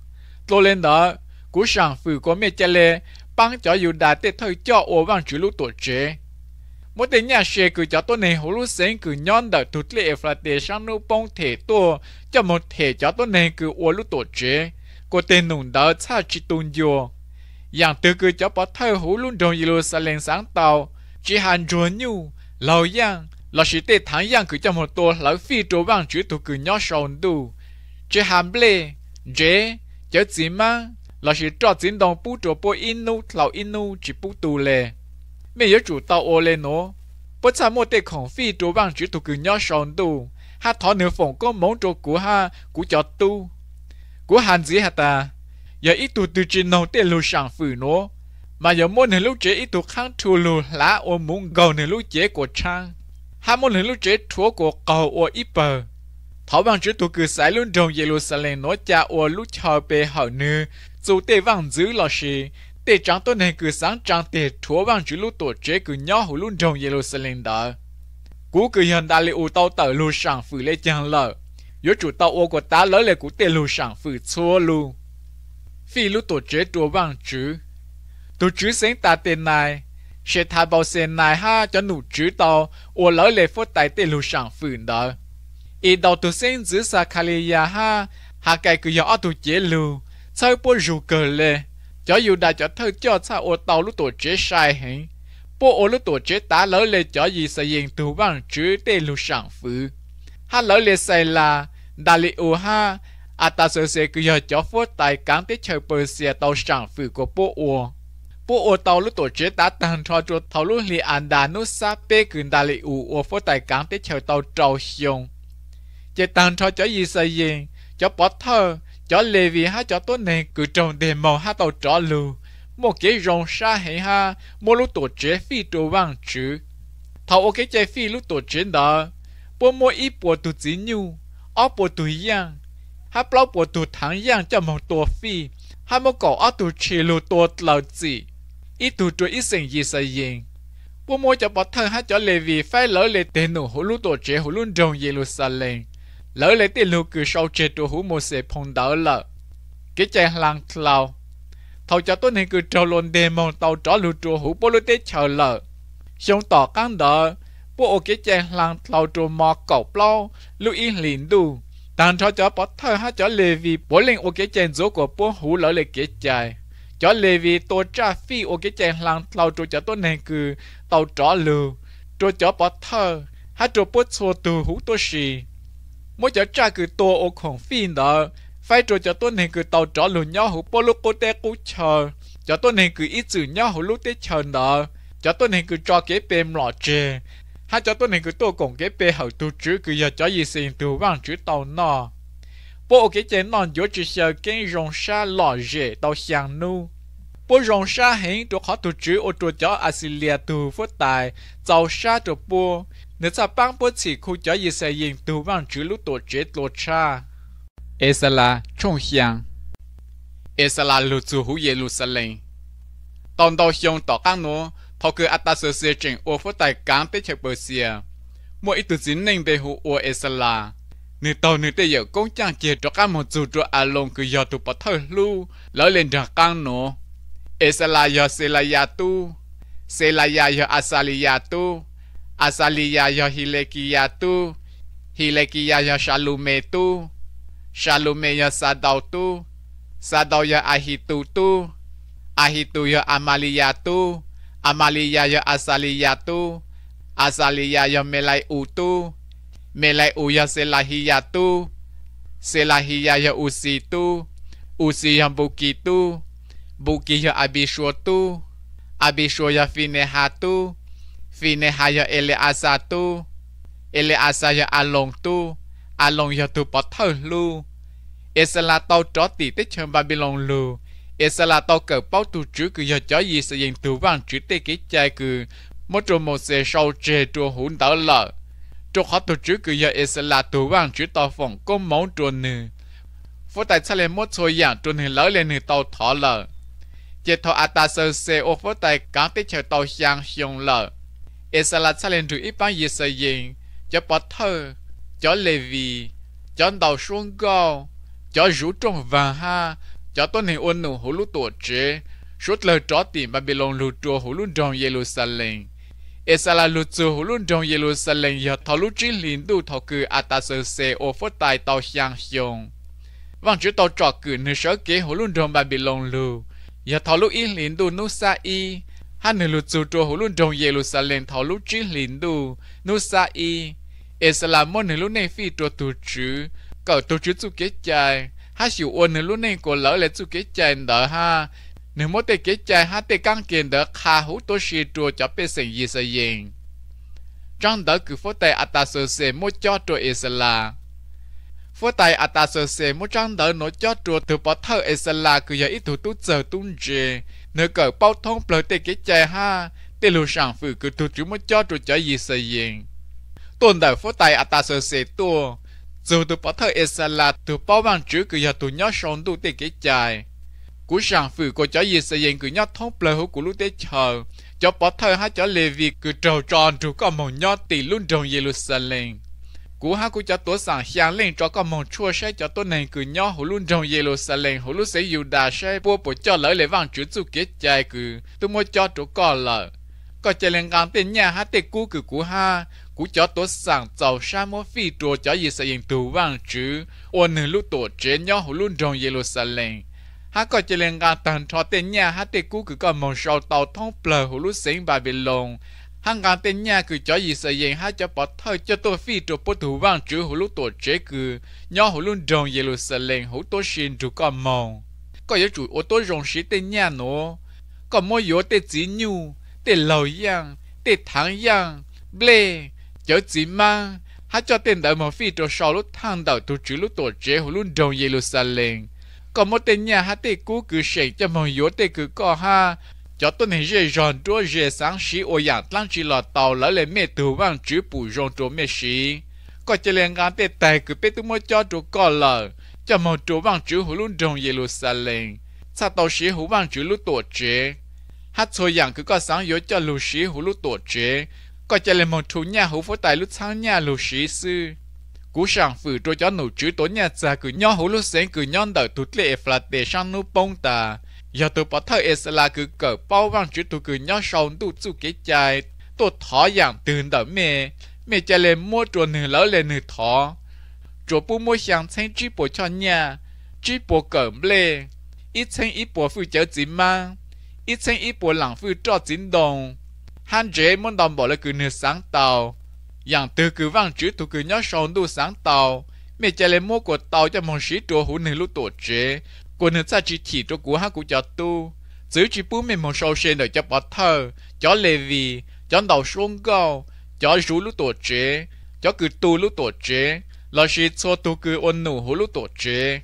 tôi lên đó cú sang phụ của mẹ cha lê băng cho dù đã tết thâu cho ô văn chữ lúc tổ chức mỗi tên nhà xe cứ cho tôi này hồ lúc sáng cứ nhon đợi tụt lệ và để sang nô bông thể tua cho một thể cho tôi này cứ ô lúc tổ chế có tên nùng đỡ cha chỉ tôn vô yang tư cứ cho bỏ thơ hồ luôn đồng lên sáng tàu chỉ hàn chúa nhu lâu yang là sự tệ thắng yang cứ cho một tổ lão phi trô vang chữ tụ cứ nhỏ sòn đủ, chỉ hàn ble dễ chớ gì mà là sự trò chính đồng bút trô bô inu lão inu chỉ bút tù lệ mình nhớ chủ tàu ô lên nó bất sa mua tê khổng phi chỗ băng chữ tụ cứ nhỏ sòn tu ha thọ nửa phòng có món chỗ của ha của cho tu của hàn dĩ hà ta giờ ít tu từ trên nông tê lưu sàng phử nó mà giờ mua nửa lúc chế ít tu kháng thu lưu lá ô muốn gầu nửa lúc chế của trang ha mua nửa lúc chế thua của cầu ô ít bờ thọ băng chữ tụ cứ sải luôn đồng Jerusalem nó cha ô lúc chờ bề hậu nư dù tê vang giữ lo gì tê chẳng tôi nên cứ sáng chẳng tê thua bằng chữ lúc tổ chế cứ nhỏ hủ luôn đồng yê lô xe lên đó. Cú cứ hiện đại lì ủ tàu tờ lưu sáng phử lê chẳng lờ. Yếu chủ tàu ô của ta lỡ lê cú tê lưu sáng phử chua lưu. Phi lúc tổ chế chúa bằng chữ. Tổ chữ sáng ta tê này. Sẽ thả bảo xe này ha cho nụ chữ tàu ô lỡ lê phốt tài tê lưu sáng phử đó. Ý đầu tổ sáng giữ xa khá lì ha. Hạ cái cứ nhỏ tổ chế lưu. Sao bố rủ cờ lê cho dù đã cho thơ cho sao ô tàu lúc tổ chế sai hẹn bố ô lúc tổ chế tá lỡ lệ cho gì xây dựng từ bằng chữ tê lúc sản phứ ha lỡ lệ xây là đà lị ô ha à ta sơ sơ cứ giờ cho phố tài cán tế chờ bờ xe tàu sản phứ của bố ô bố ô tàu lúc tổ chế tá tăng cho cho tàu lúc lì an đà nút xa bê cường đà lị ô ô phố tài cán tế chờ tàu trâu xiông chế tăng cho cho gì xây dựng cho bỏ thơ cho lê vi ha cho tốt này cứ trồng để màu ha tàu trọ lù một cái rồng sa hay ha một lúc tổ chế phi tổ vang chứ thầu ok chế phi lúc tổ chế đó bộ mỗi ít bộ tụ chỉ nhu ở bộ tụ yang ha bao bộ tụ thắng yang cho một tổ phi ha một cổ ở tụ chế lù tổ lão dị ít tụ tụ ít sinh dị sai yên bộ mỗi cho bỏ thân ha cho lê vi phai lỡ lệ tên nổ hồ lúc tổ chế hồ lúc rồng Jerusalem lỡ lấy tiền lưu cứ sau chế tụ hữu một sẽ phong đỡ lợ kế chạy làng lao thầu cho tôi nên cứ trâu luôn đề mong tàu tró lưu trụ hữu bố lưu tế chờ lỡ xong tỏ căng đỡ bố ô cái chạy làng lao trụ mò cậu plau lưu yên lìn đu tàn cho cho bỏ thơ hát cho lê vì bố lên ô kế chạy dỗ của bố hữu lỡ lấy kế chạy cho lê vì tôi trả phi ô kế chạy làng lao trụ cho tôi nên cứ tàu tró lưu trụ cho bỏ thơ hát trụ bố xua tù hú tôi xì mỗi chỗ cha cứ tua ô khổng phim đó phải rồi cho tôi nên cứ tàu trọ lùn nhau hủ bô lúc cô tê cú chờ cho tôi nên cứ ít chữ nhau hủ lúc tê chờ đó cho tôi nên cứ cho kế bềm lọ chê hai cho tôi nên cứ tôi cùng kế bê hậu tu chữ cứ giờ cho gì xin tu vang chữ tàu nọ bộ kế chế non dỗ chỉ sợ cái rong sa lọ dễ tàu xiang nu bộ rong sa hình tôi khó tu chữ ô tôi cho asilia tu phất tài tàu xa tôi bộ nếu ta băng bố chỉ khu cho gì sẽ yên tu bằng chữ lúc tổ chế tổ cha. Esa là trong hiang. Esa là lục chủ hữu ye lục sa lên. Tổng đầu hiang tỏ căng nô, thọ cư ắt ta sơ sơ trình ô phó tài cán tế chạc bờ xìa. Mỗi ít tự dính nên đề hữu ô Esa là. Nữ tàu nữ tế yếu công trang chế cho các một chủ trụ à lông cứ dò tụ bắt thơ lưu, lỡ lên đằng căng nó. Esa là dò xe là yà tu, xe là yà dò asali yà tu. Asaliya yo Hilekiya tu Hilekiya yo Shalume tu Shalume yo Sadao tu Sadao yo Ahitu tu Ahitu yo Amaliya tu Amaliya yo Asaliya tu Asaliya yo Mele'u tu Mele'u yo Selahiya tu Selahiya yo Usi tu Usi yo Buki tu Buki yo Abishwa tu Abishwa yo Fineha tu Finehaya Eleazar tu, Eleazar ya Alon tu, Alon ya tu bỏ thơ lu. Esala tao tró tì tích châm Babylon lu. Esala tao cờ bao tu chữ cứ ya chó gì sẽ dành tu vang chữ tê ký chai cứ một trò một xe sau chê trò hỗn đỡ lợ. Trò khó tu chữ cứ ya Esala tu vang chữ tao phòng công máu trò nư. Phố tại sao lại một số dạng trò nư lỡ lên nư tao thỏ lợ. Chế Esa là xa lên rủi ít bán dì sơ dình, cho bỏ thơ, cho lê vì, cho đầu xuống gò, cho rủ trong vàng ha, cho tôn hình ôn nụ hủ lũ tổ chế, suốt lời tró tìm Babylon lù trùa hủ lũ trong Jerusalem. Esa là lù trùa hủ lũ trong Jerusalem giờ thọ lũ trí Lĩnh đu thọ cư Atasose ô phốt tài tàu xiang xiong. Vâng chữ tàu trọ cử nữ sở kế hủ lũ trong Babylon lù, giờ thọ lũ y Lĩnh đu nụ xa y, hắn nửa lụt dù trùa luôn trồng dễ lụt xa lên thảo lụt trí lìn đù nụ xa y ế xa là môn nửa lụt này phi trùa tù trứ cậu tù trứ chú kế chài hát xỉu ôn nửa lụt này của lỡ lẽ chú kế chài đỡ ha nếu mốt tê kế chài hát tê căng kiền đỡ khá hủ tu sĩ trùa cho bế sành gì xa yên trong đỡ cứ phố tay ata sơ sê mô cho trùa ế xa phố tay ata sơ sê mô trong đỡ nổ cho trùa từ bỏ thơ ế xa là cứ giờ ít tu tú giờ tung dê nếu cỡ bao thông bởi tê cái chè ha tê lưu sản phụ cứ thu chú mất cho trụ cho gì xây yên tuần đại phố tài ta sơ xế tua dù tụ bảo thơ ế xa là tụ bảo bằng chữ cứ giờ tụ nhó sống tụ tê cái chài cú sản phụ cô cho gì xây yên cứ nhó thông bởi hữu của lúc tê chờ cho bảo thơ hát cho lê vi cứ trầu tròn trụ có một nhó tỷ luôn trong Jerusalem cú ha cú cho tôi sản hiang lên cho con mong chúa sẽ cho tôi này cứ nhỏ hồ luôn trong Jerusalem hồ luôn sẽ yêu đà sẽ bua bộ e cho lỡ lấy vang chữ su kết chạy cứ tôi mới cho chỗ con lỡ có chạy lên ngang tên nhà hát tên cú cứ cú ha cú cho tôi sản giàu sa mua phi trồ cho gì sẽ yên tù vàng chữ ôn nữ lúc tổ chế nhỏ hồ luôn trong Jerusalem ha có chạy lên ngang tàn cho tên nhà hát tên cú cứ con mong sau tàu thông plờ hồ luôn sinh Babylon hàng ngàn tên nhà cứ cho gì sợ gì hai cho bỏ thơ cho tôi phi cho bố thủ vang chữ hồ lúc tổ chế cứ nhỏ hồ luôn rồng dễ lùi sợ lên hồ tôi xin chủ con mong có yếu chủ ô tô rồng sĩ tên nhà nó có mỗi yếu tên chỉ nhu tên lầu yang tên thắng yang blê chở chỉ mang hai cho tên đại mà phi cho sau lúc thang đầu tổ chữ lúc tổ chế hồ luôn rồng dễ lùi sợ lên có một tên nhà hai tên cú cứ sẽ cho mọi yếu tên cứ có ha cho tôi nên dễ dàng đua dễ sáng sĩ ô dạng tăng chỉ là tàu lỡ lên mẹ tử vang chữ bù rong chỗ mẹ sĩ có chỉ liên ngàn tê tài cứ biết tôi mới cho chỗ có lờ cho một chỗ vang chữ hủ luôn đồng Jerusalem sao tàu sĩ hủ vang chữ lúc tổ chế hát thôi dạng cứ có sáng yếu cho lù sĩ hủ lúc tổ chế có chỉ lên một thủ nhà hủ phố tài lúc sáng nhà lù sĩ sư cú sang phử cho cho nụ chữ tối nhà cha cứ nhau hủ lúc sáng cứ nhau đợi tụt lệ phạt để sang nụ bông ta giờ tôi bỏ thơ Isla cứ cỡ bao vang chữ tôi cứ nhớ sau tu chú cái chai tôi thỏ dạng từ đó mẹ mẹ chạy lên mua chuột nửa lỡ lên nửa thỏ chuột bu mua sáng xanh chỉ bộ cho nhà chỉ bộ cỡ lê ít xanh ít bộ phụ chở chỉ ma ít xanh ít bộ lặng phụ cho chính đồng hắn chế muốn đồng bỏ lại cứ nửa sáng tàu dạng từ cứ vang chữ tôi cứ nhớ sau tu sáng tàu mẹ chạy lên mua của tàu cho mong sĩ chuột hủ nửa lúc tổ chế của nữ sa chỉ chỉ cho cú hát của cho tu giữ chỉ bú mình một sâu sen để cho bỏ thơ cho lê vì cho đầu xuống cao cho rú lúc tổ chế cho cứ tu lúc tổ chế là chỉ cho tu cứ ôn nụ hú lúc tổ chế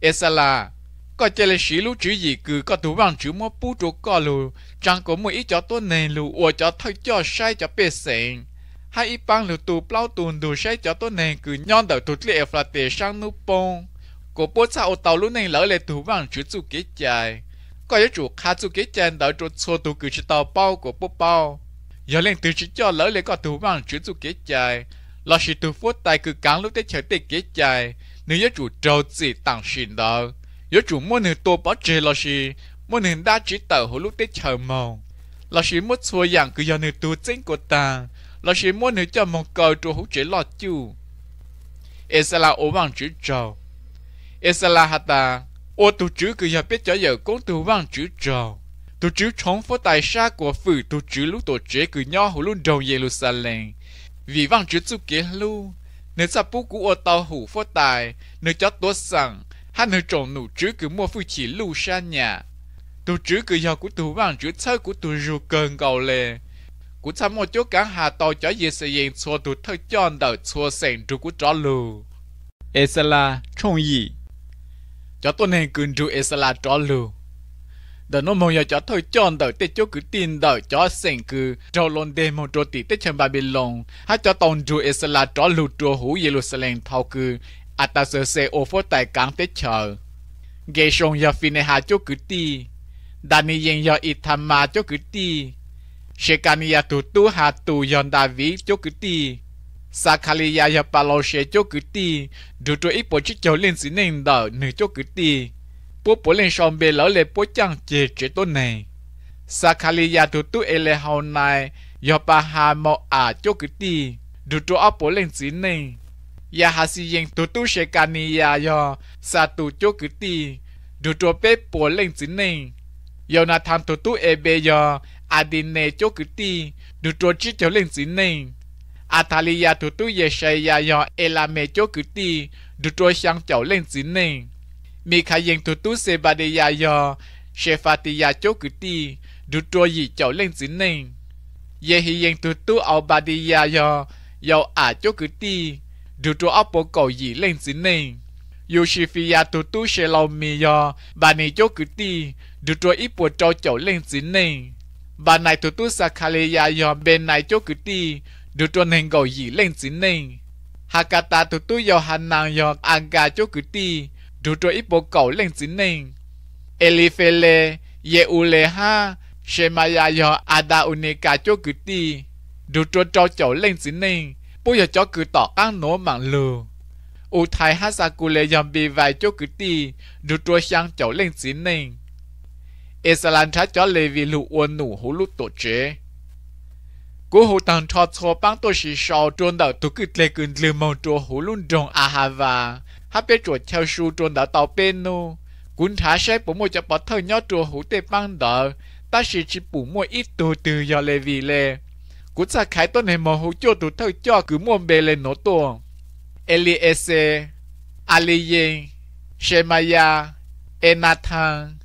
esala có chơi là sĩ lúc chữ gì cứ có thủ bằng chữ mốt bú chỗ co lù chẳng có một ít cho tôi nền lù ủa cho thay cho sai cho bê sẹn hai ít băng lù tu plau tuần đủ sai cho tôi nền cứ nhon đầu tụt lệ phạt tề sang nụ bông của bố cha ô tàu lúc này lỡ lệ thủ vàng chú chú kế chạy có yếu chủ khá chú kế chạy đỡ chú xô tù cử chú tàu bao của bố bao giờ lên từ chú cho lỡ lệ có thủ vàng chú chú kế chạy là sự thủ phố tài cử cán lúc tới chờ tới kế chạy nếu yếu chủ trâu chỉ tăng xin đó yếu chủ muốn nữ tô bỏ chê là sự muốn nữ đa chỉ tờ hồi lúc tới chờ mong là sự muốn xua dạng cử do nữ tu chính của ta là sự muốn nữ cho mong cầu chủ hữu chế lọt chú sẽ là ổ bằng chữ trầu hata, Ô tu chữ cứ giờ biết cho giờ cũng tu vang chữ trầu. Tu chữ chống phố tài xa của phử tu chữ lúc tổ chế cứ nhỏ hồ luôn đầu Jerusalem. Vì vang chữ tu kế lưu. Nếu sa bú cú ô tàu hủ phố tài, nếu cho tốt sẵn, hắn nếu trộn nụ chữ cứ mua phu chỉ lưu xa nhà. Tu chữ cứ giờ của tu vang chữ thơ của tu dù cần cầu lên. cú tham một chỗ cả hà tàu cho dễ sử dụng cho tụ thơ chọn đầu cho sành trụ của trò lù. Esala, chong yi, cho tôi nên cứ rủ esla cho lưu đó nó mong giờ cho thôi chọn đời tết chỗ cứ tin đời cho sinh cứ cho lon đêm một chỗ tít tết chân babylon hát cho tông rủ esla cho lưu chỗ hủ jerusalem thao cứ atasơ à ô phô tài cảng tết chờ ghê sông giờ phi này hà chỗ cứ ti dani yên giờ ít tham mà chỗ cứ ti shekania tu tu hà tu yon david chỗ cứ ti sa khali ya ya pa lo she cho cứ ti du tu ít bộ chiếc cho lên xin nên đờ nữ cho cứ ti bố bố lên xong bê lỡ lệ bố chẳng chê chế tốt này sa khali ya tu tu ele hào này ya pa ha mo à cho cứ ti du tu áp bố lên xin nên ya ha si yen tu tu she kani ya yo sa tu cho cứ ti du tu bê bố lên xin nên yo na tham tu tu e bê yo adine cho cứ ti du tu chiếc cho lên xin nên Atalia tu tu ye shay ya yo elame cho cử ti du trôi sang chậu lên chín nè. Mi khai yên tu tu se ba de ya yo shefati ya cho cử ti du trôi yi chậu lên chín nè. Ye hi yên tu tu ao ba de ya yo yo a cho cử ti du trôi ao bộ cầu yi lên chín nè. Yoshifiya tu tu she lau mi yo ba ni cho cử ti du trôi ít bộ trâu chậu lên chín nè. Bà này tu tu sakale ya yo bên này cho cử ti ดูตัวเองก็ยีเล่นสินเองหากาตาตัวตู้ยอหันนางยออังกาโจกุตีดูตัวอีโปเก่าเล่นสินเองเอลิเฟเลเยอูเลฮาเชมายายออาดาอุเนกาโจกุตีดูตัวจอเจ้าเล่นสินเองปุยจอกุต่อก้างโนมังลูอุทัยฮาซากุเลยอมบีไวโจกุตีดูตัวช่างเจ้าเล่นสินเองเอสลันทัชจอเลวีลูอวนหนูหูลุตโตเจ cô hồ tăng cho cho bang tôi sĩ sau trôn đạo tôi cứ lệ cưng lưu mong cho hồ luôn trong à hà và hát biết chuột theo su trôn đạo tàu bên nô cũng thả sẽ bố mô cho bỏ thơ nhó cho hồ tê bang đạo ta sĩ chỉ bù mua ít tù từ do lệ vì lệ cũng sa khai tôi này mà hồ cho tụ thơ cho cứ mua bề lệ nổ tổ Eliezer Aliye Shemaya Enathan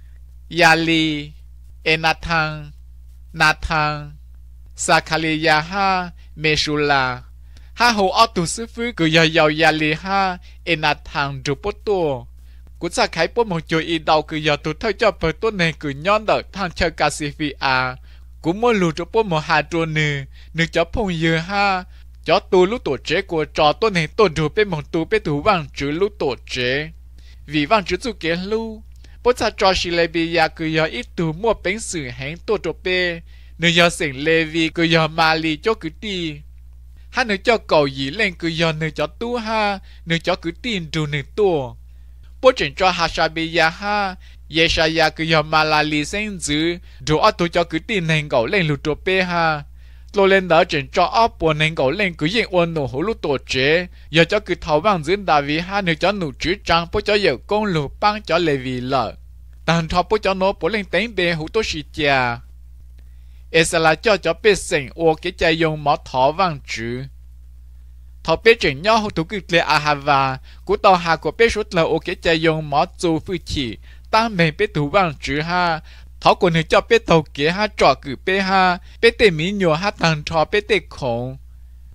Yali Enathan Nathan sakaliya ha Mesula ha ho ở tu sư phụ cứ giờ li ha ena thằng chụp bút tu cú sa khai bút một chuỗi ít đầu cứ giờ tu thay cho bờ tu này cứ nhon đỡ thằng chơi cá sĩ phi à cú mua lù chụp bút một hà tu nư nư cho phong ye ha cho tu lúc tổ chế của trò tu này tu chụp bên một tu bên thủ vàng chữ lúc tổ chế vì vàng chữ tu kiến lu po cha cho xì lệ bì ya cứ giờ ít tu mua pen sử hẹn to to pe nếu do sinh lê vi cứ do ma li cho cứ đi ha nếu cho cầu gì lên cứ do nếu cho tu ha nếu cho cứ tin trụ nếu tu bố trình cho ha sa bi ya ha ye sa ya cứ do ma la li sinh dữ đồ ở tu cho cứ tin nên cầu lên lụt trụ pe ha lô lên đó trình cho ở bộ nên cầu lên cứ yên ôn nổ hồ lụt tổ chế giờ cho cứ thảo vang dưỡng đại vi ha nếu cho nụ chữ trang bố cho yêu công lụt băng cho lê vi lợ tàn thọ bố cho nó bố lên tánh bề hữu tổ sĩ cha 也是来教教百姓，我给家用毛头望住。thọ biết chuyện nhau hậu thủ cứ lệ à hà và cú tàu hà của biết rút là ô kế chạy dùng mỏ dù phu chỉ ta mình biết thủ bằng chữ ha thọ của nữ cho biết tàu kế ha trọ cử biết ha biết tề mỹ nhiều ha thằng trò biết tề khổng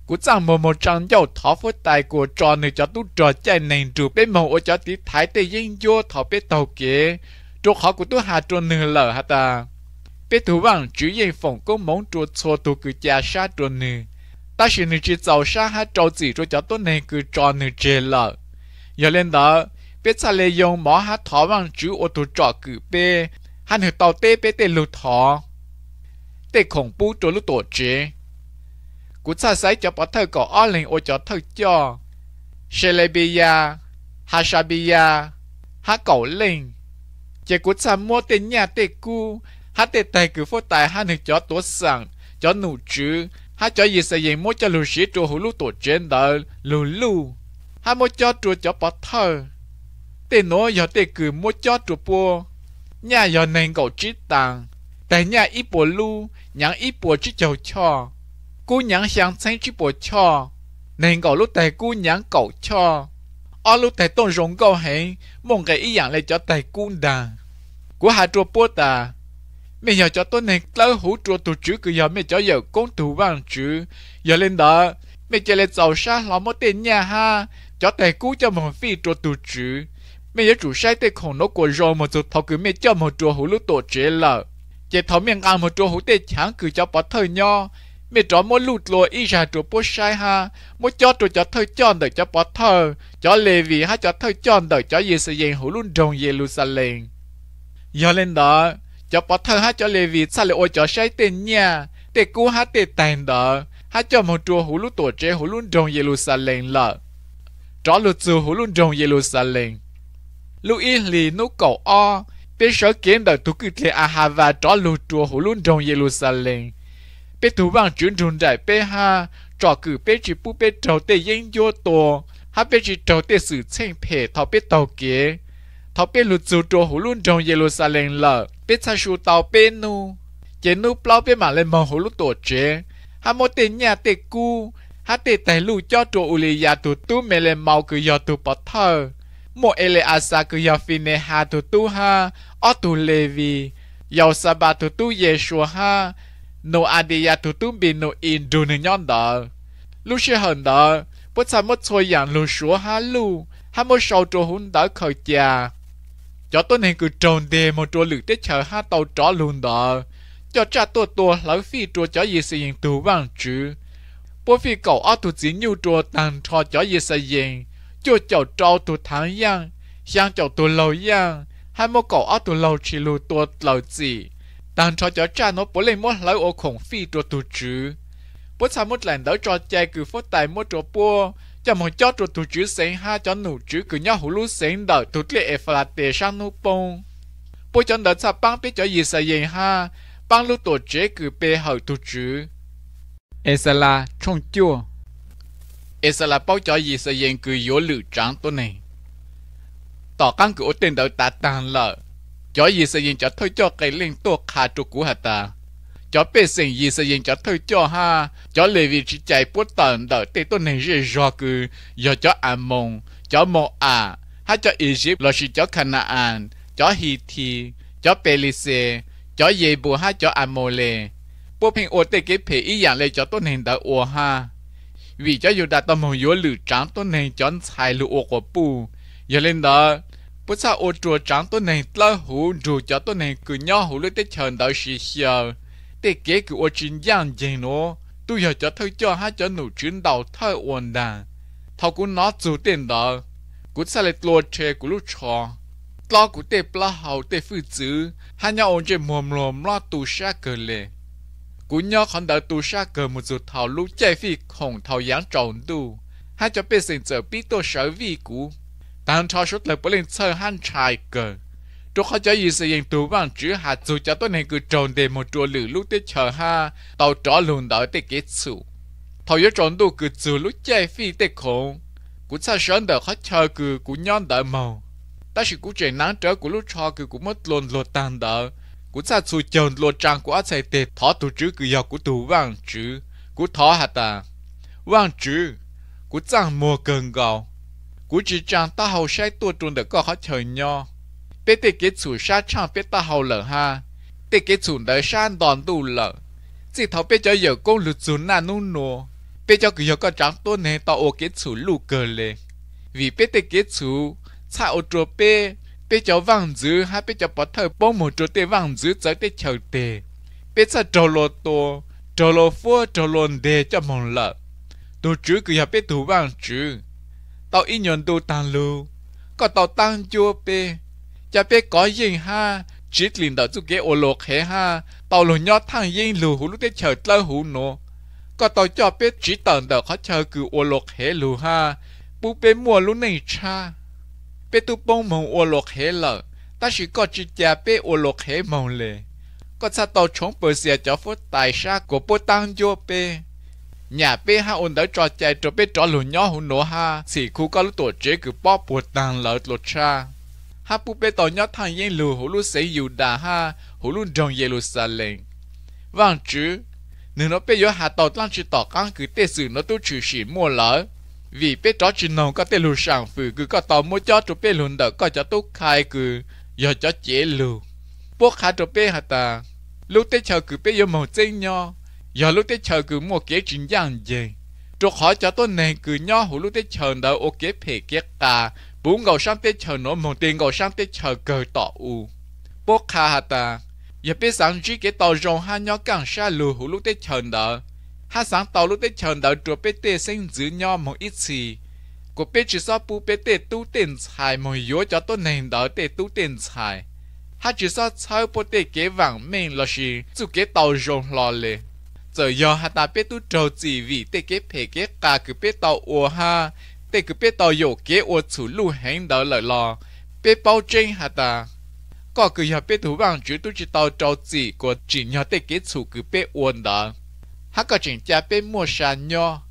cú chẳng một một trang dầu thọ phút tài của trò nữ cho tu trò chạy nền trụ biết màu ô cho tí thái tề yên vô thọ biết tàu kế chỗ khó của tu hà trò nữ lở ha ta 别图望职业奉公蒙着错图个家杀着你，但是你去早上还着急着叫到那个找你去了。要领导，别再利用毛还逃往主我都找个别，还你到底别得路逃，得恐怖着路多只。กูจะใส่จะปะเธอก็อ้อเลงโอจะเธอจ้อเชเลบียาฮาชาบียาฮาเก่าเลงเจกูจะมัวเตญญาเตกู hát tê tay cứ phố tài hát được cho tổ sẵn cho nụ chứ hát cho gì sẽ yên cho lù sĩ trù hủ lù tổ trên đó lù lù hát mỗi cho trù cho bỏ thơ tê nó giờ tê cứ mỗi cho trù bùa nhà giờ nên cậu chít tàng tại nhà ít bùa lù nhắn ít bùa chít chầu cho cú nhắn sáng sáng chít cho nên cậu lúc tài cú nhắn cậu cho ở lúc tài tôn rộng cậu hẹn mong cái ý dạng lại cho tài cú đàn của hạ trù bùa ta mẹ giờ cho tôi này lỡ hủ trua tù chữ cứ giờ mẹ cho giờ con tù vàng chữ giờ lên đó mẹ chơi lên giàu xa lò một tiền nhà ha cho tài cú cho một phi trua tù chữ mẹ giờ chủ sai tê khổng nó của rồi một chút thọ cứ mẹ cho một trua hủ lúc tổ chế lợ chế thọ miệng ăn một trua hủ tê chẳng cứ cho bỏ thời nho mẹ cho một lụt lùa y ra trua bố sai ha một cho trua cho thời chọn đợi cho bỏ thờ cho lê vì ha cho thời chọn đợi cho gì sự gì hủ luôn đồng Jerusalem giờ lên đó cho bỏ thơ hát cho lê vị sao lại ôi cho sai tên nha tê cú hát tê tàn đỡ hát cho một chùa hủ lú tổ chế hủ lú trong Jerusalem lợ rõ luật sư hủ lú trong Jerusalem lú y lì nú cầu o tê sở kiến đời tu cứ thế à hà và rõ luật chùa hủ lú trong Jerusalem bê thủ bằng chuyển trùng đại bê ha trò cử bê chỉ bu bê trầu tê yên vô tổ hát bê chỉ trầu tê sự chênh phê thọ bê tàu kế thọ bê luật sư chùa hủ lú trong Jerusalem lợ biết sao chú tàu bên nu chế nu plau bên mà lên mong hồ lúc tổ chế hà mô tiền nhà tê cu hà tê tài lù cho chỗ uli lì ya tu tu mê lên mau cứ yo tu bỏ thơ mô ê lê asa cứ yo phi nê hà tu tu ha o tu lê vi yo sa ba tu tu yê shua ha no adi ya tu tu bi no in du nê nhon đờ lu shi hờn đờ bất sa mô chôi yang lu shua ha lu hà mô sầu chỗ hun đỡ khởi chà cho tôi nên cứ trồn đề một chỗ lử tết chờ ha tàu chó luôn đó cho cha tôi tôi lấy phi chỗ cho gì xây dựng tù vàng chứ bố phi cậu ở tù chỉ nhu chỗ tàn cho cho gì xây dựng chỗ cháu trâu tù thắng yang yang cháu tù lâu yang hai mô cậu ở tù lâu chỉ lù tua lâu gì tàn cho chó cha nó bố lên mốt lấy ô khổng phi chỗ tù chứ bố sao mốt lành đỡ cho chạy cứ phốt tài mốt chỗ bố cho một chót rồi tụ chữ sáng ha cho nụ chữ cứ nhau hủ lú sáng đợi tụ lệ ép là tệ sang nụ bông bố chân đợi sa băng biết cho gì sa yên ha băng lú tổ chế cứ bê hậu tụ chữ Esala chung chua Esala bao cho gì sa yên cứ yếu lự trắng tôi này tỏ căng cứ ô tên đợi ta tàn lợ cho gì sa yên cho thôi cho cây lên tổ khá trụ cú hả ta cho bê sinh gì sẽ yên cho thôi cho ha cho lê vị trí chạy bút tận đợi tê tôi này dễ do cứ do cho à mông cho mông à ha cho Egypt lo chỉ cho Canaan cho Hiti cho Pelice cho Jebu ha cho Amole bố phim ô tê kế phê ý dạng lê cho tôi này đã ô ha vì cho dù đã tâm hồn yếu lử trắng tôi này cho xài lử ô của bù giờ lên đó bố sao ô chùa tráng tôi này tơ hủ dù cho tôi này cứ nhỏ hủ lưới tết chờ đợi xì xìa để kế cái ô chín giang gì nó tôi giờ cho thôi cho hai cho nụ chuyến đầu thôi ổn đà thao cũng nó chủ tiền đó cú sẽ lệ lo chê cú lúc cho lo của tế pla hậu tê phu chữ hai nhau ổn trên mồm lồm lo tù xa cờ lệ cú nhau khẩn đào tù xa cờ một ruột thảo lúc chạy phi khổng thảo giáng tròn tu hai cho bê sinh trở bí tô sở vi cú, tàn cho sốt lời bố lên chơi han trai cờ chỗ khó cho gì sự yên tù bằng chữ hạt dù cho tôi nên cứ trồn để một chỗ lử lúc tới chờ ha tàu trỏ lùn đỡ tới kết sụ thầu yếu trốn đủ cứ dù lúc chạy phi tới khổng cú xa sơn đỡ khó chờ cứ cú nhon đỡ màu ta sẽ cú chạy nắng trở của lúc cho cứ cú mất luôn lột tàn đỡ cú xa xù chồn lột trang của ác tệ thỏ tù chữ cứ dọc cú tù bằng chữ cú thỏ hạt ta bằng chữ cú chẳng mùa cần gạo cú chỉ chẳng ta hầu sai tua trốn đỡ có khó chờ nhau tê tê kế chủ sa chang biết ta hầu lở ha tê kế chủ đỡ sa đòn tù lở chỉ thấu biết cho giờ công lụt chủ na nu nô biết cho cứ giờ có trắng tôn này tao ô kế chủ lù cờ lê, vì biết tê kế chủ sa ô trô bê biết cho vàng dữ ha biết cho bỏ thở bông một trô tê vàng dữ tới tê chờ tê biết sa trâu lô tô trâu lô phua trâu lôn đê cho mong lợ đồ chữ cứ giờ biết thủ vàng chữ tao ý nhận đồ tàn lưu có tao tăng chua bê จะเป๊ก็ยิงฮะจิตลินเดอจุเกโอโลกเฮฮะตอลุยอดทางยิงลูหูลูกได้เฉิดเล่าหูโนก็ต่อจอเป๊จิตเตินเดอเขาเชิญคือโอโลกเฮลูฮะปูเป็นมัวลุในชาเปตุปงมองโอโลกเฮเลอแต่สิก็จิตยาเป๊โอโลกเฮมองเลยก็จะต่อชงเปอร์เซียจอฟุตไตชาก็ปูตังโยเป nhà p ha ôn đã trò chạy trò p trò lùn nhỏ hùn nổ ha xì khu có lúc tổ chế cứ bó bột tàn lợt lột cha ha pu pe to nhớ thằng yên lù hổ lu sẽ yu đà ha hổ lu trong Jerusalem vang chứ nếu nó pe yếu ha tàu tăng chỉ tỏ căn cứ tế sự nó tu trừ sĩ mua lỡ vì bé chó chỉ nông có tế lù sản phử cứ có tàu mua chó trụ pe lùn đỡ có chó tu khai cứ giờ chó chế lù bố khá trụ bé hạ ta lúc tế chờ cứ bé yếu màu tinh nho giờ lúc tế chờ cứ mua kế chính dạng gì trụ khó chó tôi này cứ nho hổ lúc tế chờ đỡ ô kế phê kế cả bốn gầu sáng pe chờ nó một tiền gầu sáng pe chờ cờ tỏ u bố kha hà ta giờ biết sáng chỉ cái tàu rồng hai nhỏ càng xa lù hủ lúc tết chờ đợi hai sáng tàu lúc tết chờ đợi chùa bê tê sinh giữ nhau một ít gì của pe chỉ sao bù bê tê tu tiền xài một yếu cho tôi nền đỡ tê tu tiền xài ha chỉ sao sao bê tê kế vàng mình là gì chủ cái tàu rồng lò lệ giờ giờ ha ta biết tu trâu gì vì tê cái pe cái cả cứ pe tàu ua ha tê cứ biết tàu dụ kế ô chủ lưu hành đó lợi lo, biết bao trên hả ta. Có cứ hiểu biết thú bằng chủ tu chỉ tàu trâu chỉ của chỉ nhỏ tê kế chủ cứ biết uôn đó. Há có chỉnh cha biết mua sà nho.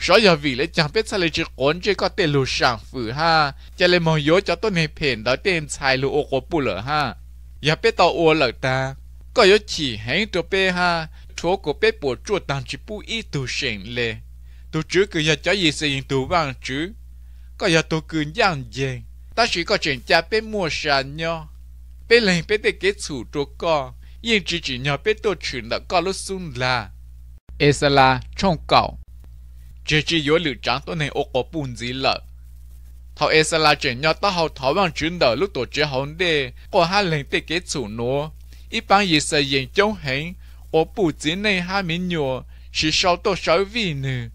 Sở giờ vì lấy chẳng biết sao lấy chữ cuốn chứ có tê lù sàng phử ha. Chả lấy mong yếu cho tôi này phền đó tên xài lù ô cổ bù lỡ ha. Giờ biết tàu uôn lỡ ta. Có yếu chỉ hành đồ bê ha. Chúa của bê bùa chua tàng chỉ bù y tù sỉnh lệ tổ chứ cứ giờ cho gì sự yên tù bằng có giờ tổ cứ giang dề ta chỉ có chuyện cha bé mua sàn nhau bé lên bé để cái chủ tổ co yên chỉ chỉ nhau bé tổ chuyện đã có lúc xung là Esala trong cậu chỉ chỉ yếu lựa chọn tôi này ô có bùn gì lợ thọ Esala chuyện nhau ta hầu thọ bằng chuyện đỡ lúc tổ chức hồn đề có hai lần để cái chủ nó ít bằng gì sự yên chống hẹn ô bù chỉ này hai mình nhau chỉ sau tổ sáu vị nữa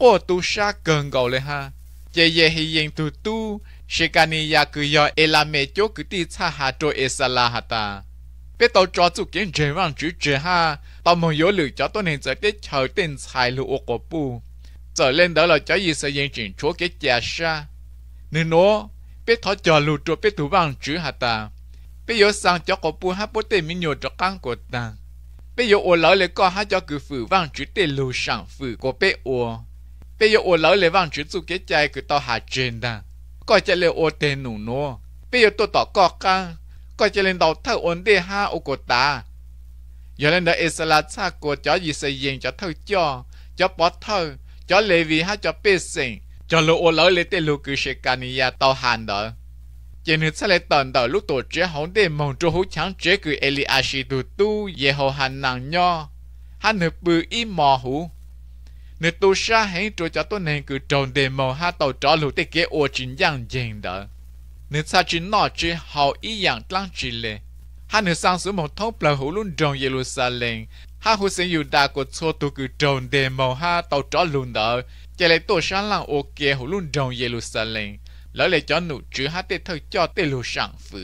ô tu sa cần gầu lên ha chế ye hi yên tu tu shekani ya cứ yo elame cho cứ ti cha ha e cho esala ha ta bé tàu cho chủ kiến chế vang chữ chế ha tàu mong yếu lử cho tôi nên giờ cái chờ tên xài lụ ô cổ bu giờ lên đó là cho gì sẽ yên chỉnh chúa cái già sa nên nó bé thọ cho lụ cho bé tu vang chữ ha ta bé yếu sang cho cổ bu ha bố tên mình nhiều cho căng cổ ta bé yếu ô lỡ lấy co ha cho cứ phử vang chú tên lụ sang phử của bé ô bây giờ ô lỡ lấy vang chuyện chú kế chạy cứ tao hạ trên đà coi chạy lấy ô tên nụ nô bây giờ tôi tỏ cọ ca coi chạy lên đầu thơ ổn đề ha ô cô ta giờ lên đó Israel xa cô chó gì xây dựng cho thơ cho cho bỏ thơ cho lê vì ha cho bê sinh cho lô ô lỡ lấy tên lô cứ sẽ cả nhà tao hàn đó chỉ nữ sẽ lấy tần đầu lúc tổ chế hóng đề mong cho hú chẳng chế cứ Eliashi tu tu Yehohan nàng nhò, hắn hợp bư im mò hú နေတိုရှာဟင်တိုချာတိုနေကူဒုံဒေမောဟာတောတော်လူတေကေအိုချင်းយ៉ាងဂျင်ဒါနေစာချင်းနော်ချေဟောက်ဤយ៉ាងတလန့်ချီလေဟာနေဆောင်စုမထုံးပလဟူလွန်ဒုံယေလူဆာလင်ဟာဟူစင်ယူဒါကိုချိုတူကူဒုံဒေမောဟာတောတော်လူန်ဒါကျလေတိုရှာလန်အိုကေဟူလွန်ဒုံယေလူဆာလင်လော်လေကျော်နုကျွဟာတေထောက်ကြော့တေလူဆောင်ဖူ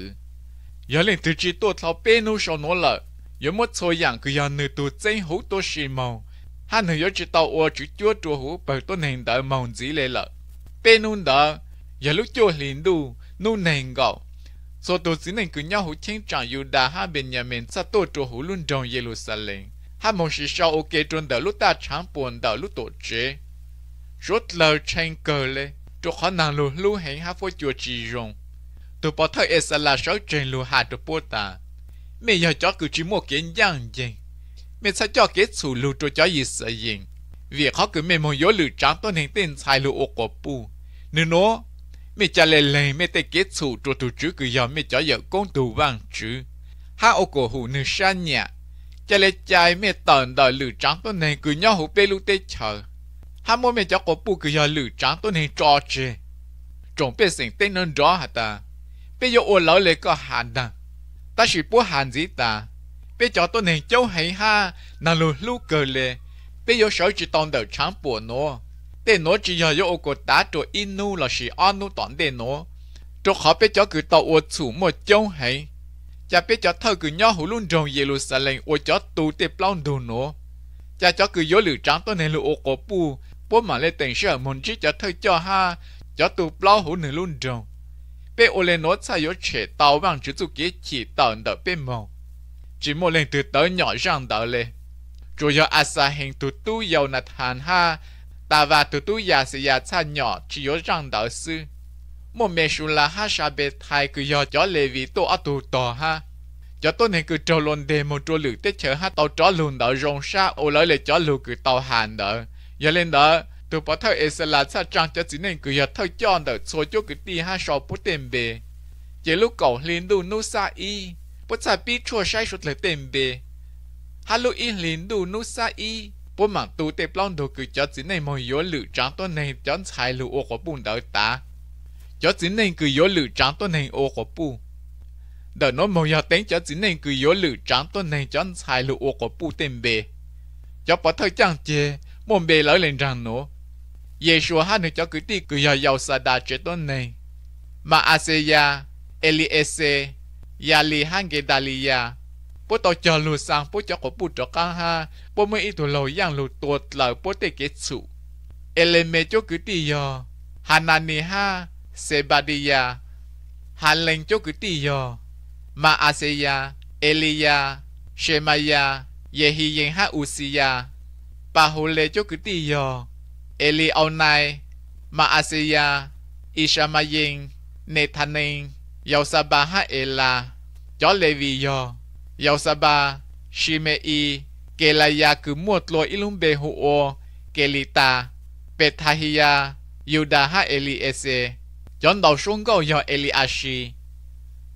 ရလင်တချီတိုထောက်ပေးနုရှော်နော်လာယမတ်ဆိုយ៉ាងကရနတူကျင်းဟူတိုရှိမောင်း hắn hiểu chỉ tàu ô chỉ chúa chúa hú bởi tôi nền đỡ mong dĩ lệ lợ bên nun đó, giờ lúc chúa liền đu nu nền gạo số tổ sĩ nền cứ nhau hú chiến trạng dù đà hà bên nhà mình sa tổ chúa hú luôn trong Jerusalem hà mong sĩ sau ok trôn đỡ lúc ta chẳng buồn đỡ lúc tổ chế rốt lờ chen cờ lê chỗ khó năng lù lù hẹn ha phố chúa chỉ rồng tôi bỏ thơ esala sáu trên lù hạ tôi bố ta mẹ giờ chó cứ chỉ một kiến giang dành mẹ sẽ cho kết chủ lưu cho cho gì sợ yên việc khó cứ mẹ muốn yếu lưu trắng tôi nên tên sai lưu ô cổ bù nên nó mẹ cho lệ lề mẹ tay kết chủ cho tụ chứ cứ giờ mẹ cho giờ công tù vàng chứ ha ô cổ hủ nữ sa nhà cho lệ chai mẹ tần đời lưu trắng tôi nên cứ nhau hủ bê lưu tê chờ ha mua mẹ cho cổ bù cứ giờ lưu trắng tôi nên cho chứ trong bê sinh tên nên rõ hả ta bây giờ ô lão lệ có hạn đằng ta chỉ bố hạn gì ta bây giờ tôi nên cháu hãy ha nà lù lù cờ lệ bây giờ sợ chỉ toàn đầu chán bùa nó để nó chỉ giờ yêu cô ta cho inu là chỉ ăn nu toàn để nó cho họ bây giờ cứ tạo ô chủ một cháu hãy cha bây giờ thơ cứ nhau hủ luôn rồng Jerusalem ô cháu tu để plon đồ nó cha cháu cứ yếu lử trắng tôi nên lù ô cô bu bố mà lên tiền sợ muốn chỉ cho thơ cho ha cho tu plon hủ nữa luôn rồng bây ô lên nó sao yếu trẻ tàu bằng chữ tu kế chỉ tàu đợi bên màu chỉ một lần từ tớ nhỏ rằng đỡ lệ rồi giờ asa hình tụ tu dầu nạt hàn ha ta và tụ tu già sẽ già cha nhỏ chỉ yếu rằng đỡ sư một mẹ sù là ha sa bê thai cứ do cho lệ vi tu ở tu tò ha cho tôi này cứ trâu lồn đề một trâu lử tết chở ha tàu chó lùn đỡ rong sa ô lỡ lệ chó lù cứ tàu hàn đỡ giờ lên đỡ tụ bỏ thơ ế sẽ là cha trang cho chỉ nên cứ giờ thơ chọn đỡ số chỗ cứ đi ha sò bút tiền bề chỉ lúc cậu lên đu nu sa y potsa pi chua shai shut le tembe halo i lin du nu sa i po mang tu te plong đồ cứ cho chính này mọi yếu lự trắng tuần này chọn sai lự ô của bùn đào ta cho chính này cứ yếu lự trắng tuần này ô của bù, đỡ nó mọi yếu tính cho chính này cứ yếu lự trắng tuần này chọn sai lự ô của bùn tembe cho bỏ thời chẳng chê mồm bề lỡ lên rằng nữa Yeshua hát được cho cứ tì cứ yếu yếu sa đà chế tuần này mà Aseya Eliese ยาลีฮังเกดาลียาปุตโตจอลูสังปุจจอกปุตจกังฮาปุเไมอิตุลเราย่างลูตัวเหล่าปุเตเกสุเอเลเมจกุติยอฮานานีฮาเซบาดียาฮันเลงจกุติยอมาอาเซยาเอลียาเชมายาเยฮีเยงฮาอุซียาปาฮูเลจกุติยอเอลีเอาไนมาอาเซยาอิชามายิงเนธานิง Yausaba Haela, Yoleviyo, Yausaba Shimei, Kelaya Kumotlo Ilumbe Huo, Kelita, Petahia, Yuda Ha Eliese, e e Yon Dao Shungo Yo Eliashi,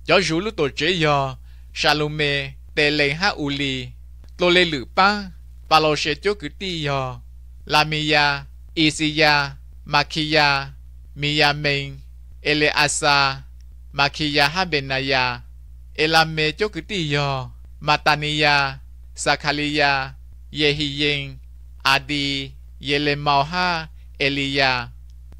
Yo Julu Toche Yo, Shalume, Tele Ha Uli, Tole Lupa, Paloshe Chokuti Yo, Lamia, Isiya, Makia, Miyamin, Eleasa, mà khi ya ha bên này ya elame cho cái tí yo matania sakalia yehiyeng adi ha elia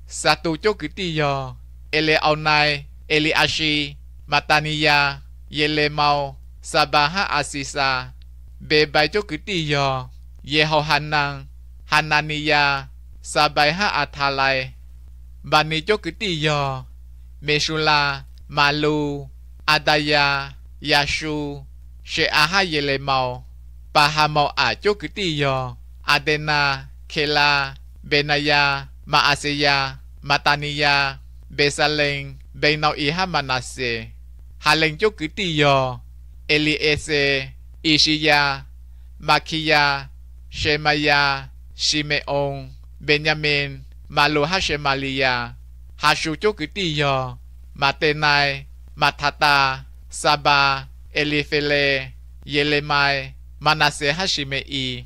satu cho cái tí yo eleonai eliashi matania yelemau sabaha asisa bề bài cho cái tí yo yehohanan hanania sabaha athalai bani cho cái tí yo mesula Malu, Adaya, Yashu, Sheaha Yelemau, Bahamau A Chokitiyo, Adena, Kela, Benaya, Maaseya, Matania, Besaleng, Benau Iha Manase, Haleng Chokitiyo, Eliese, Ishiya, Makia, Shemaya, Shimeon, Benjamin, Malu Hashemalia, Hashu Chokitiyo, Matenai, Matata, Saba, Eliphele, Yelemai, Manase Hashimei,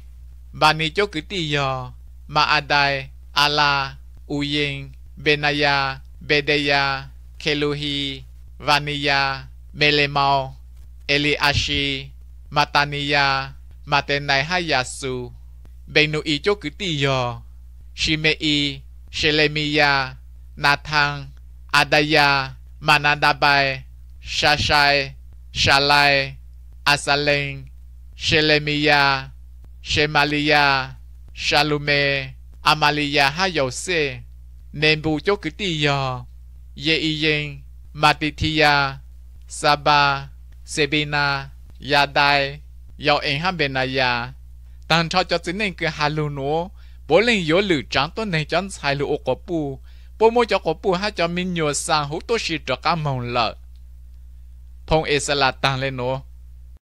Bani Chokutiyo, Maadai, Ala, Uying, Benaya, Bedeya, Keluhi, Vaniya, Melemau, Eliashi, Mataniya, Matenai Hayasu, Benui Chokutiyo, Shimei, Shelemiya, Nathan, Adaya, Manadabai, Shashai, Shalai, Asaleng, Shelemiah, Shemaliah, Shalume, Amalia Hayose, Nembu Chokutiyo, Yeiyen, Matithiya, Saba, Sebina, Yadai, Yao Enhambenaya, Tan cho cho chính nên cứ hà lù nô, bố lên yếu lử trắng tuần này chắn sai lù ô cổ bù, bố mô cho cổ bù ha cho mình nhiều sang hữu tô sĩ cho cá mông lợ phong ế sẽ là tăng lên nó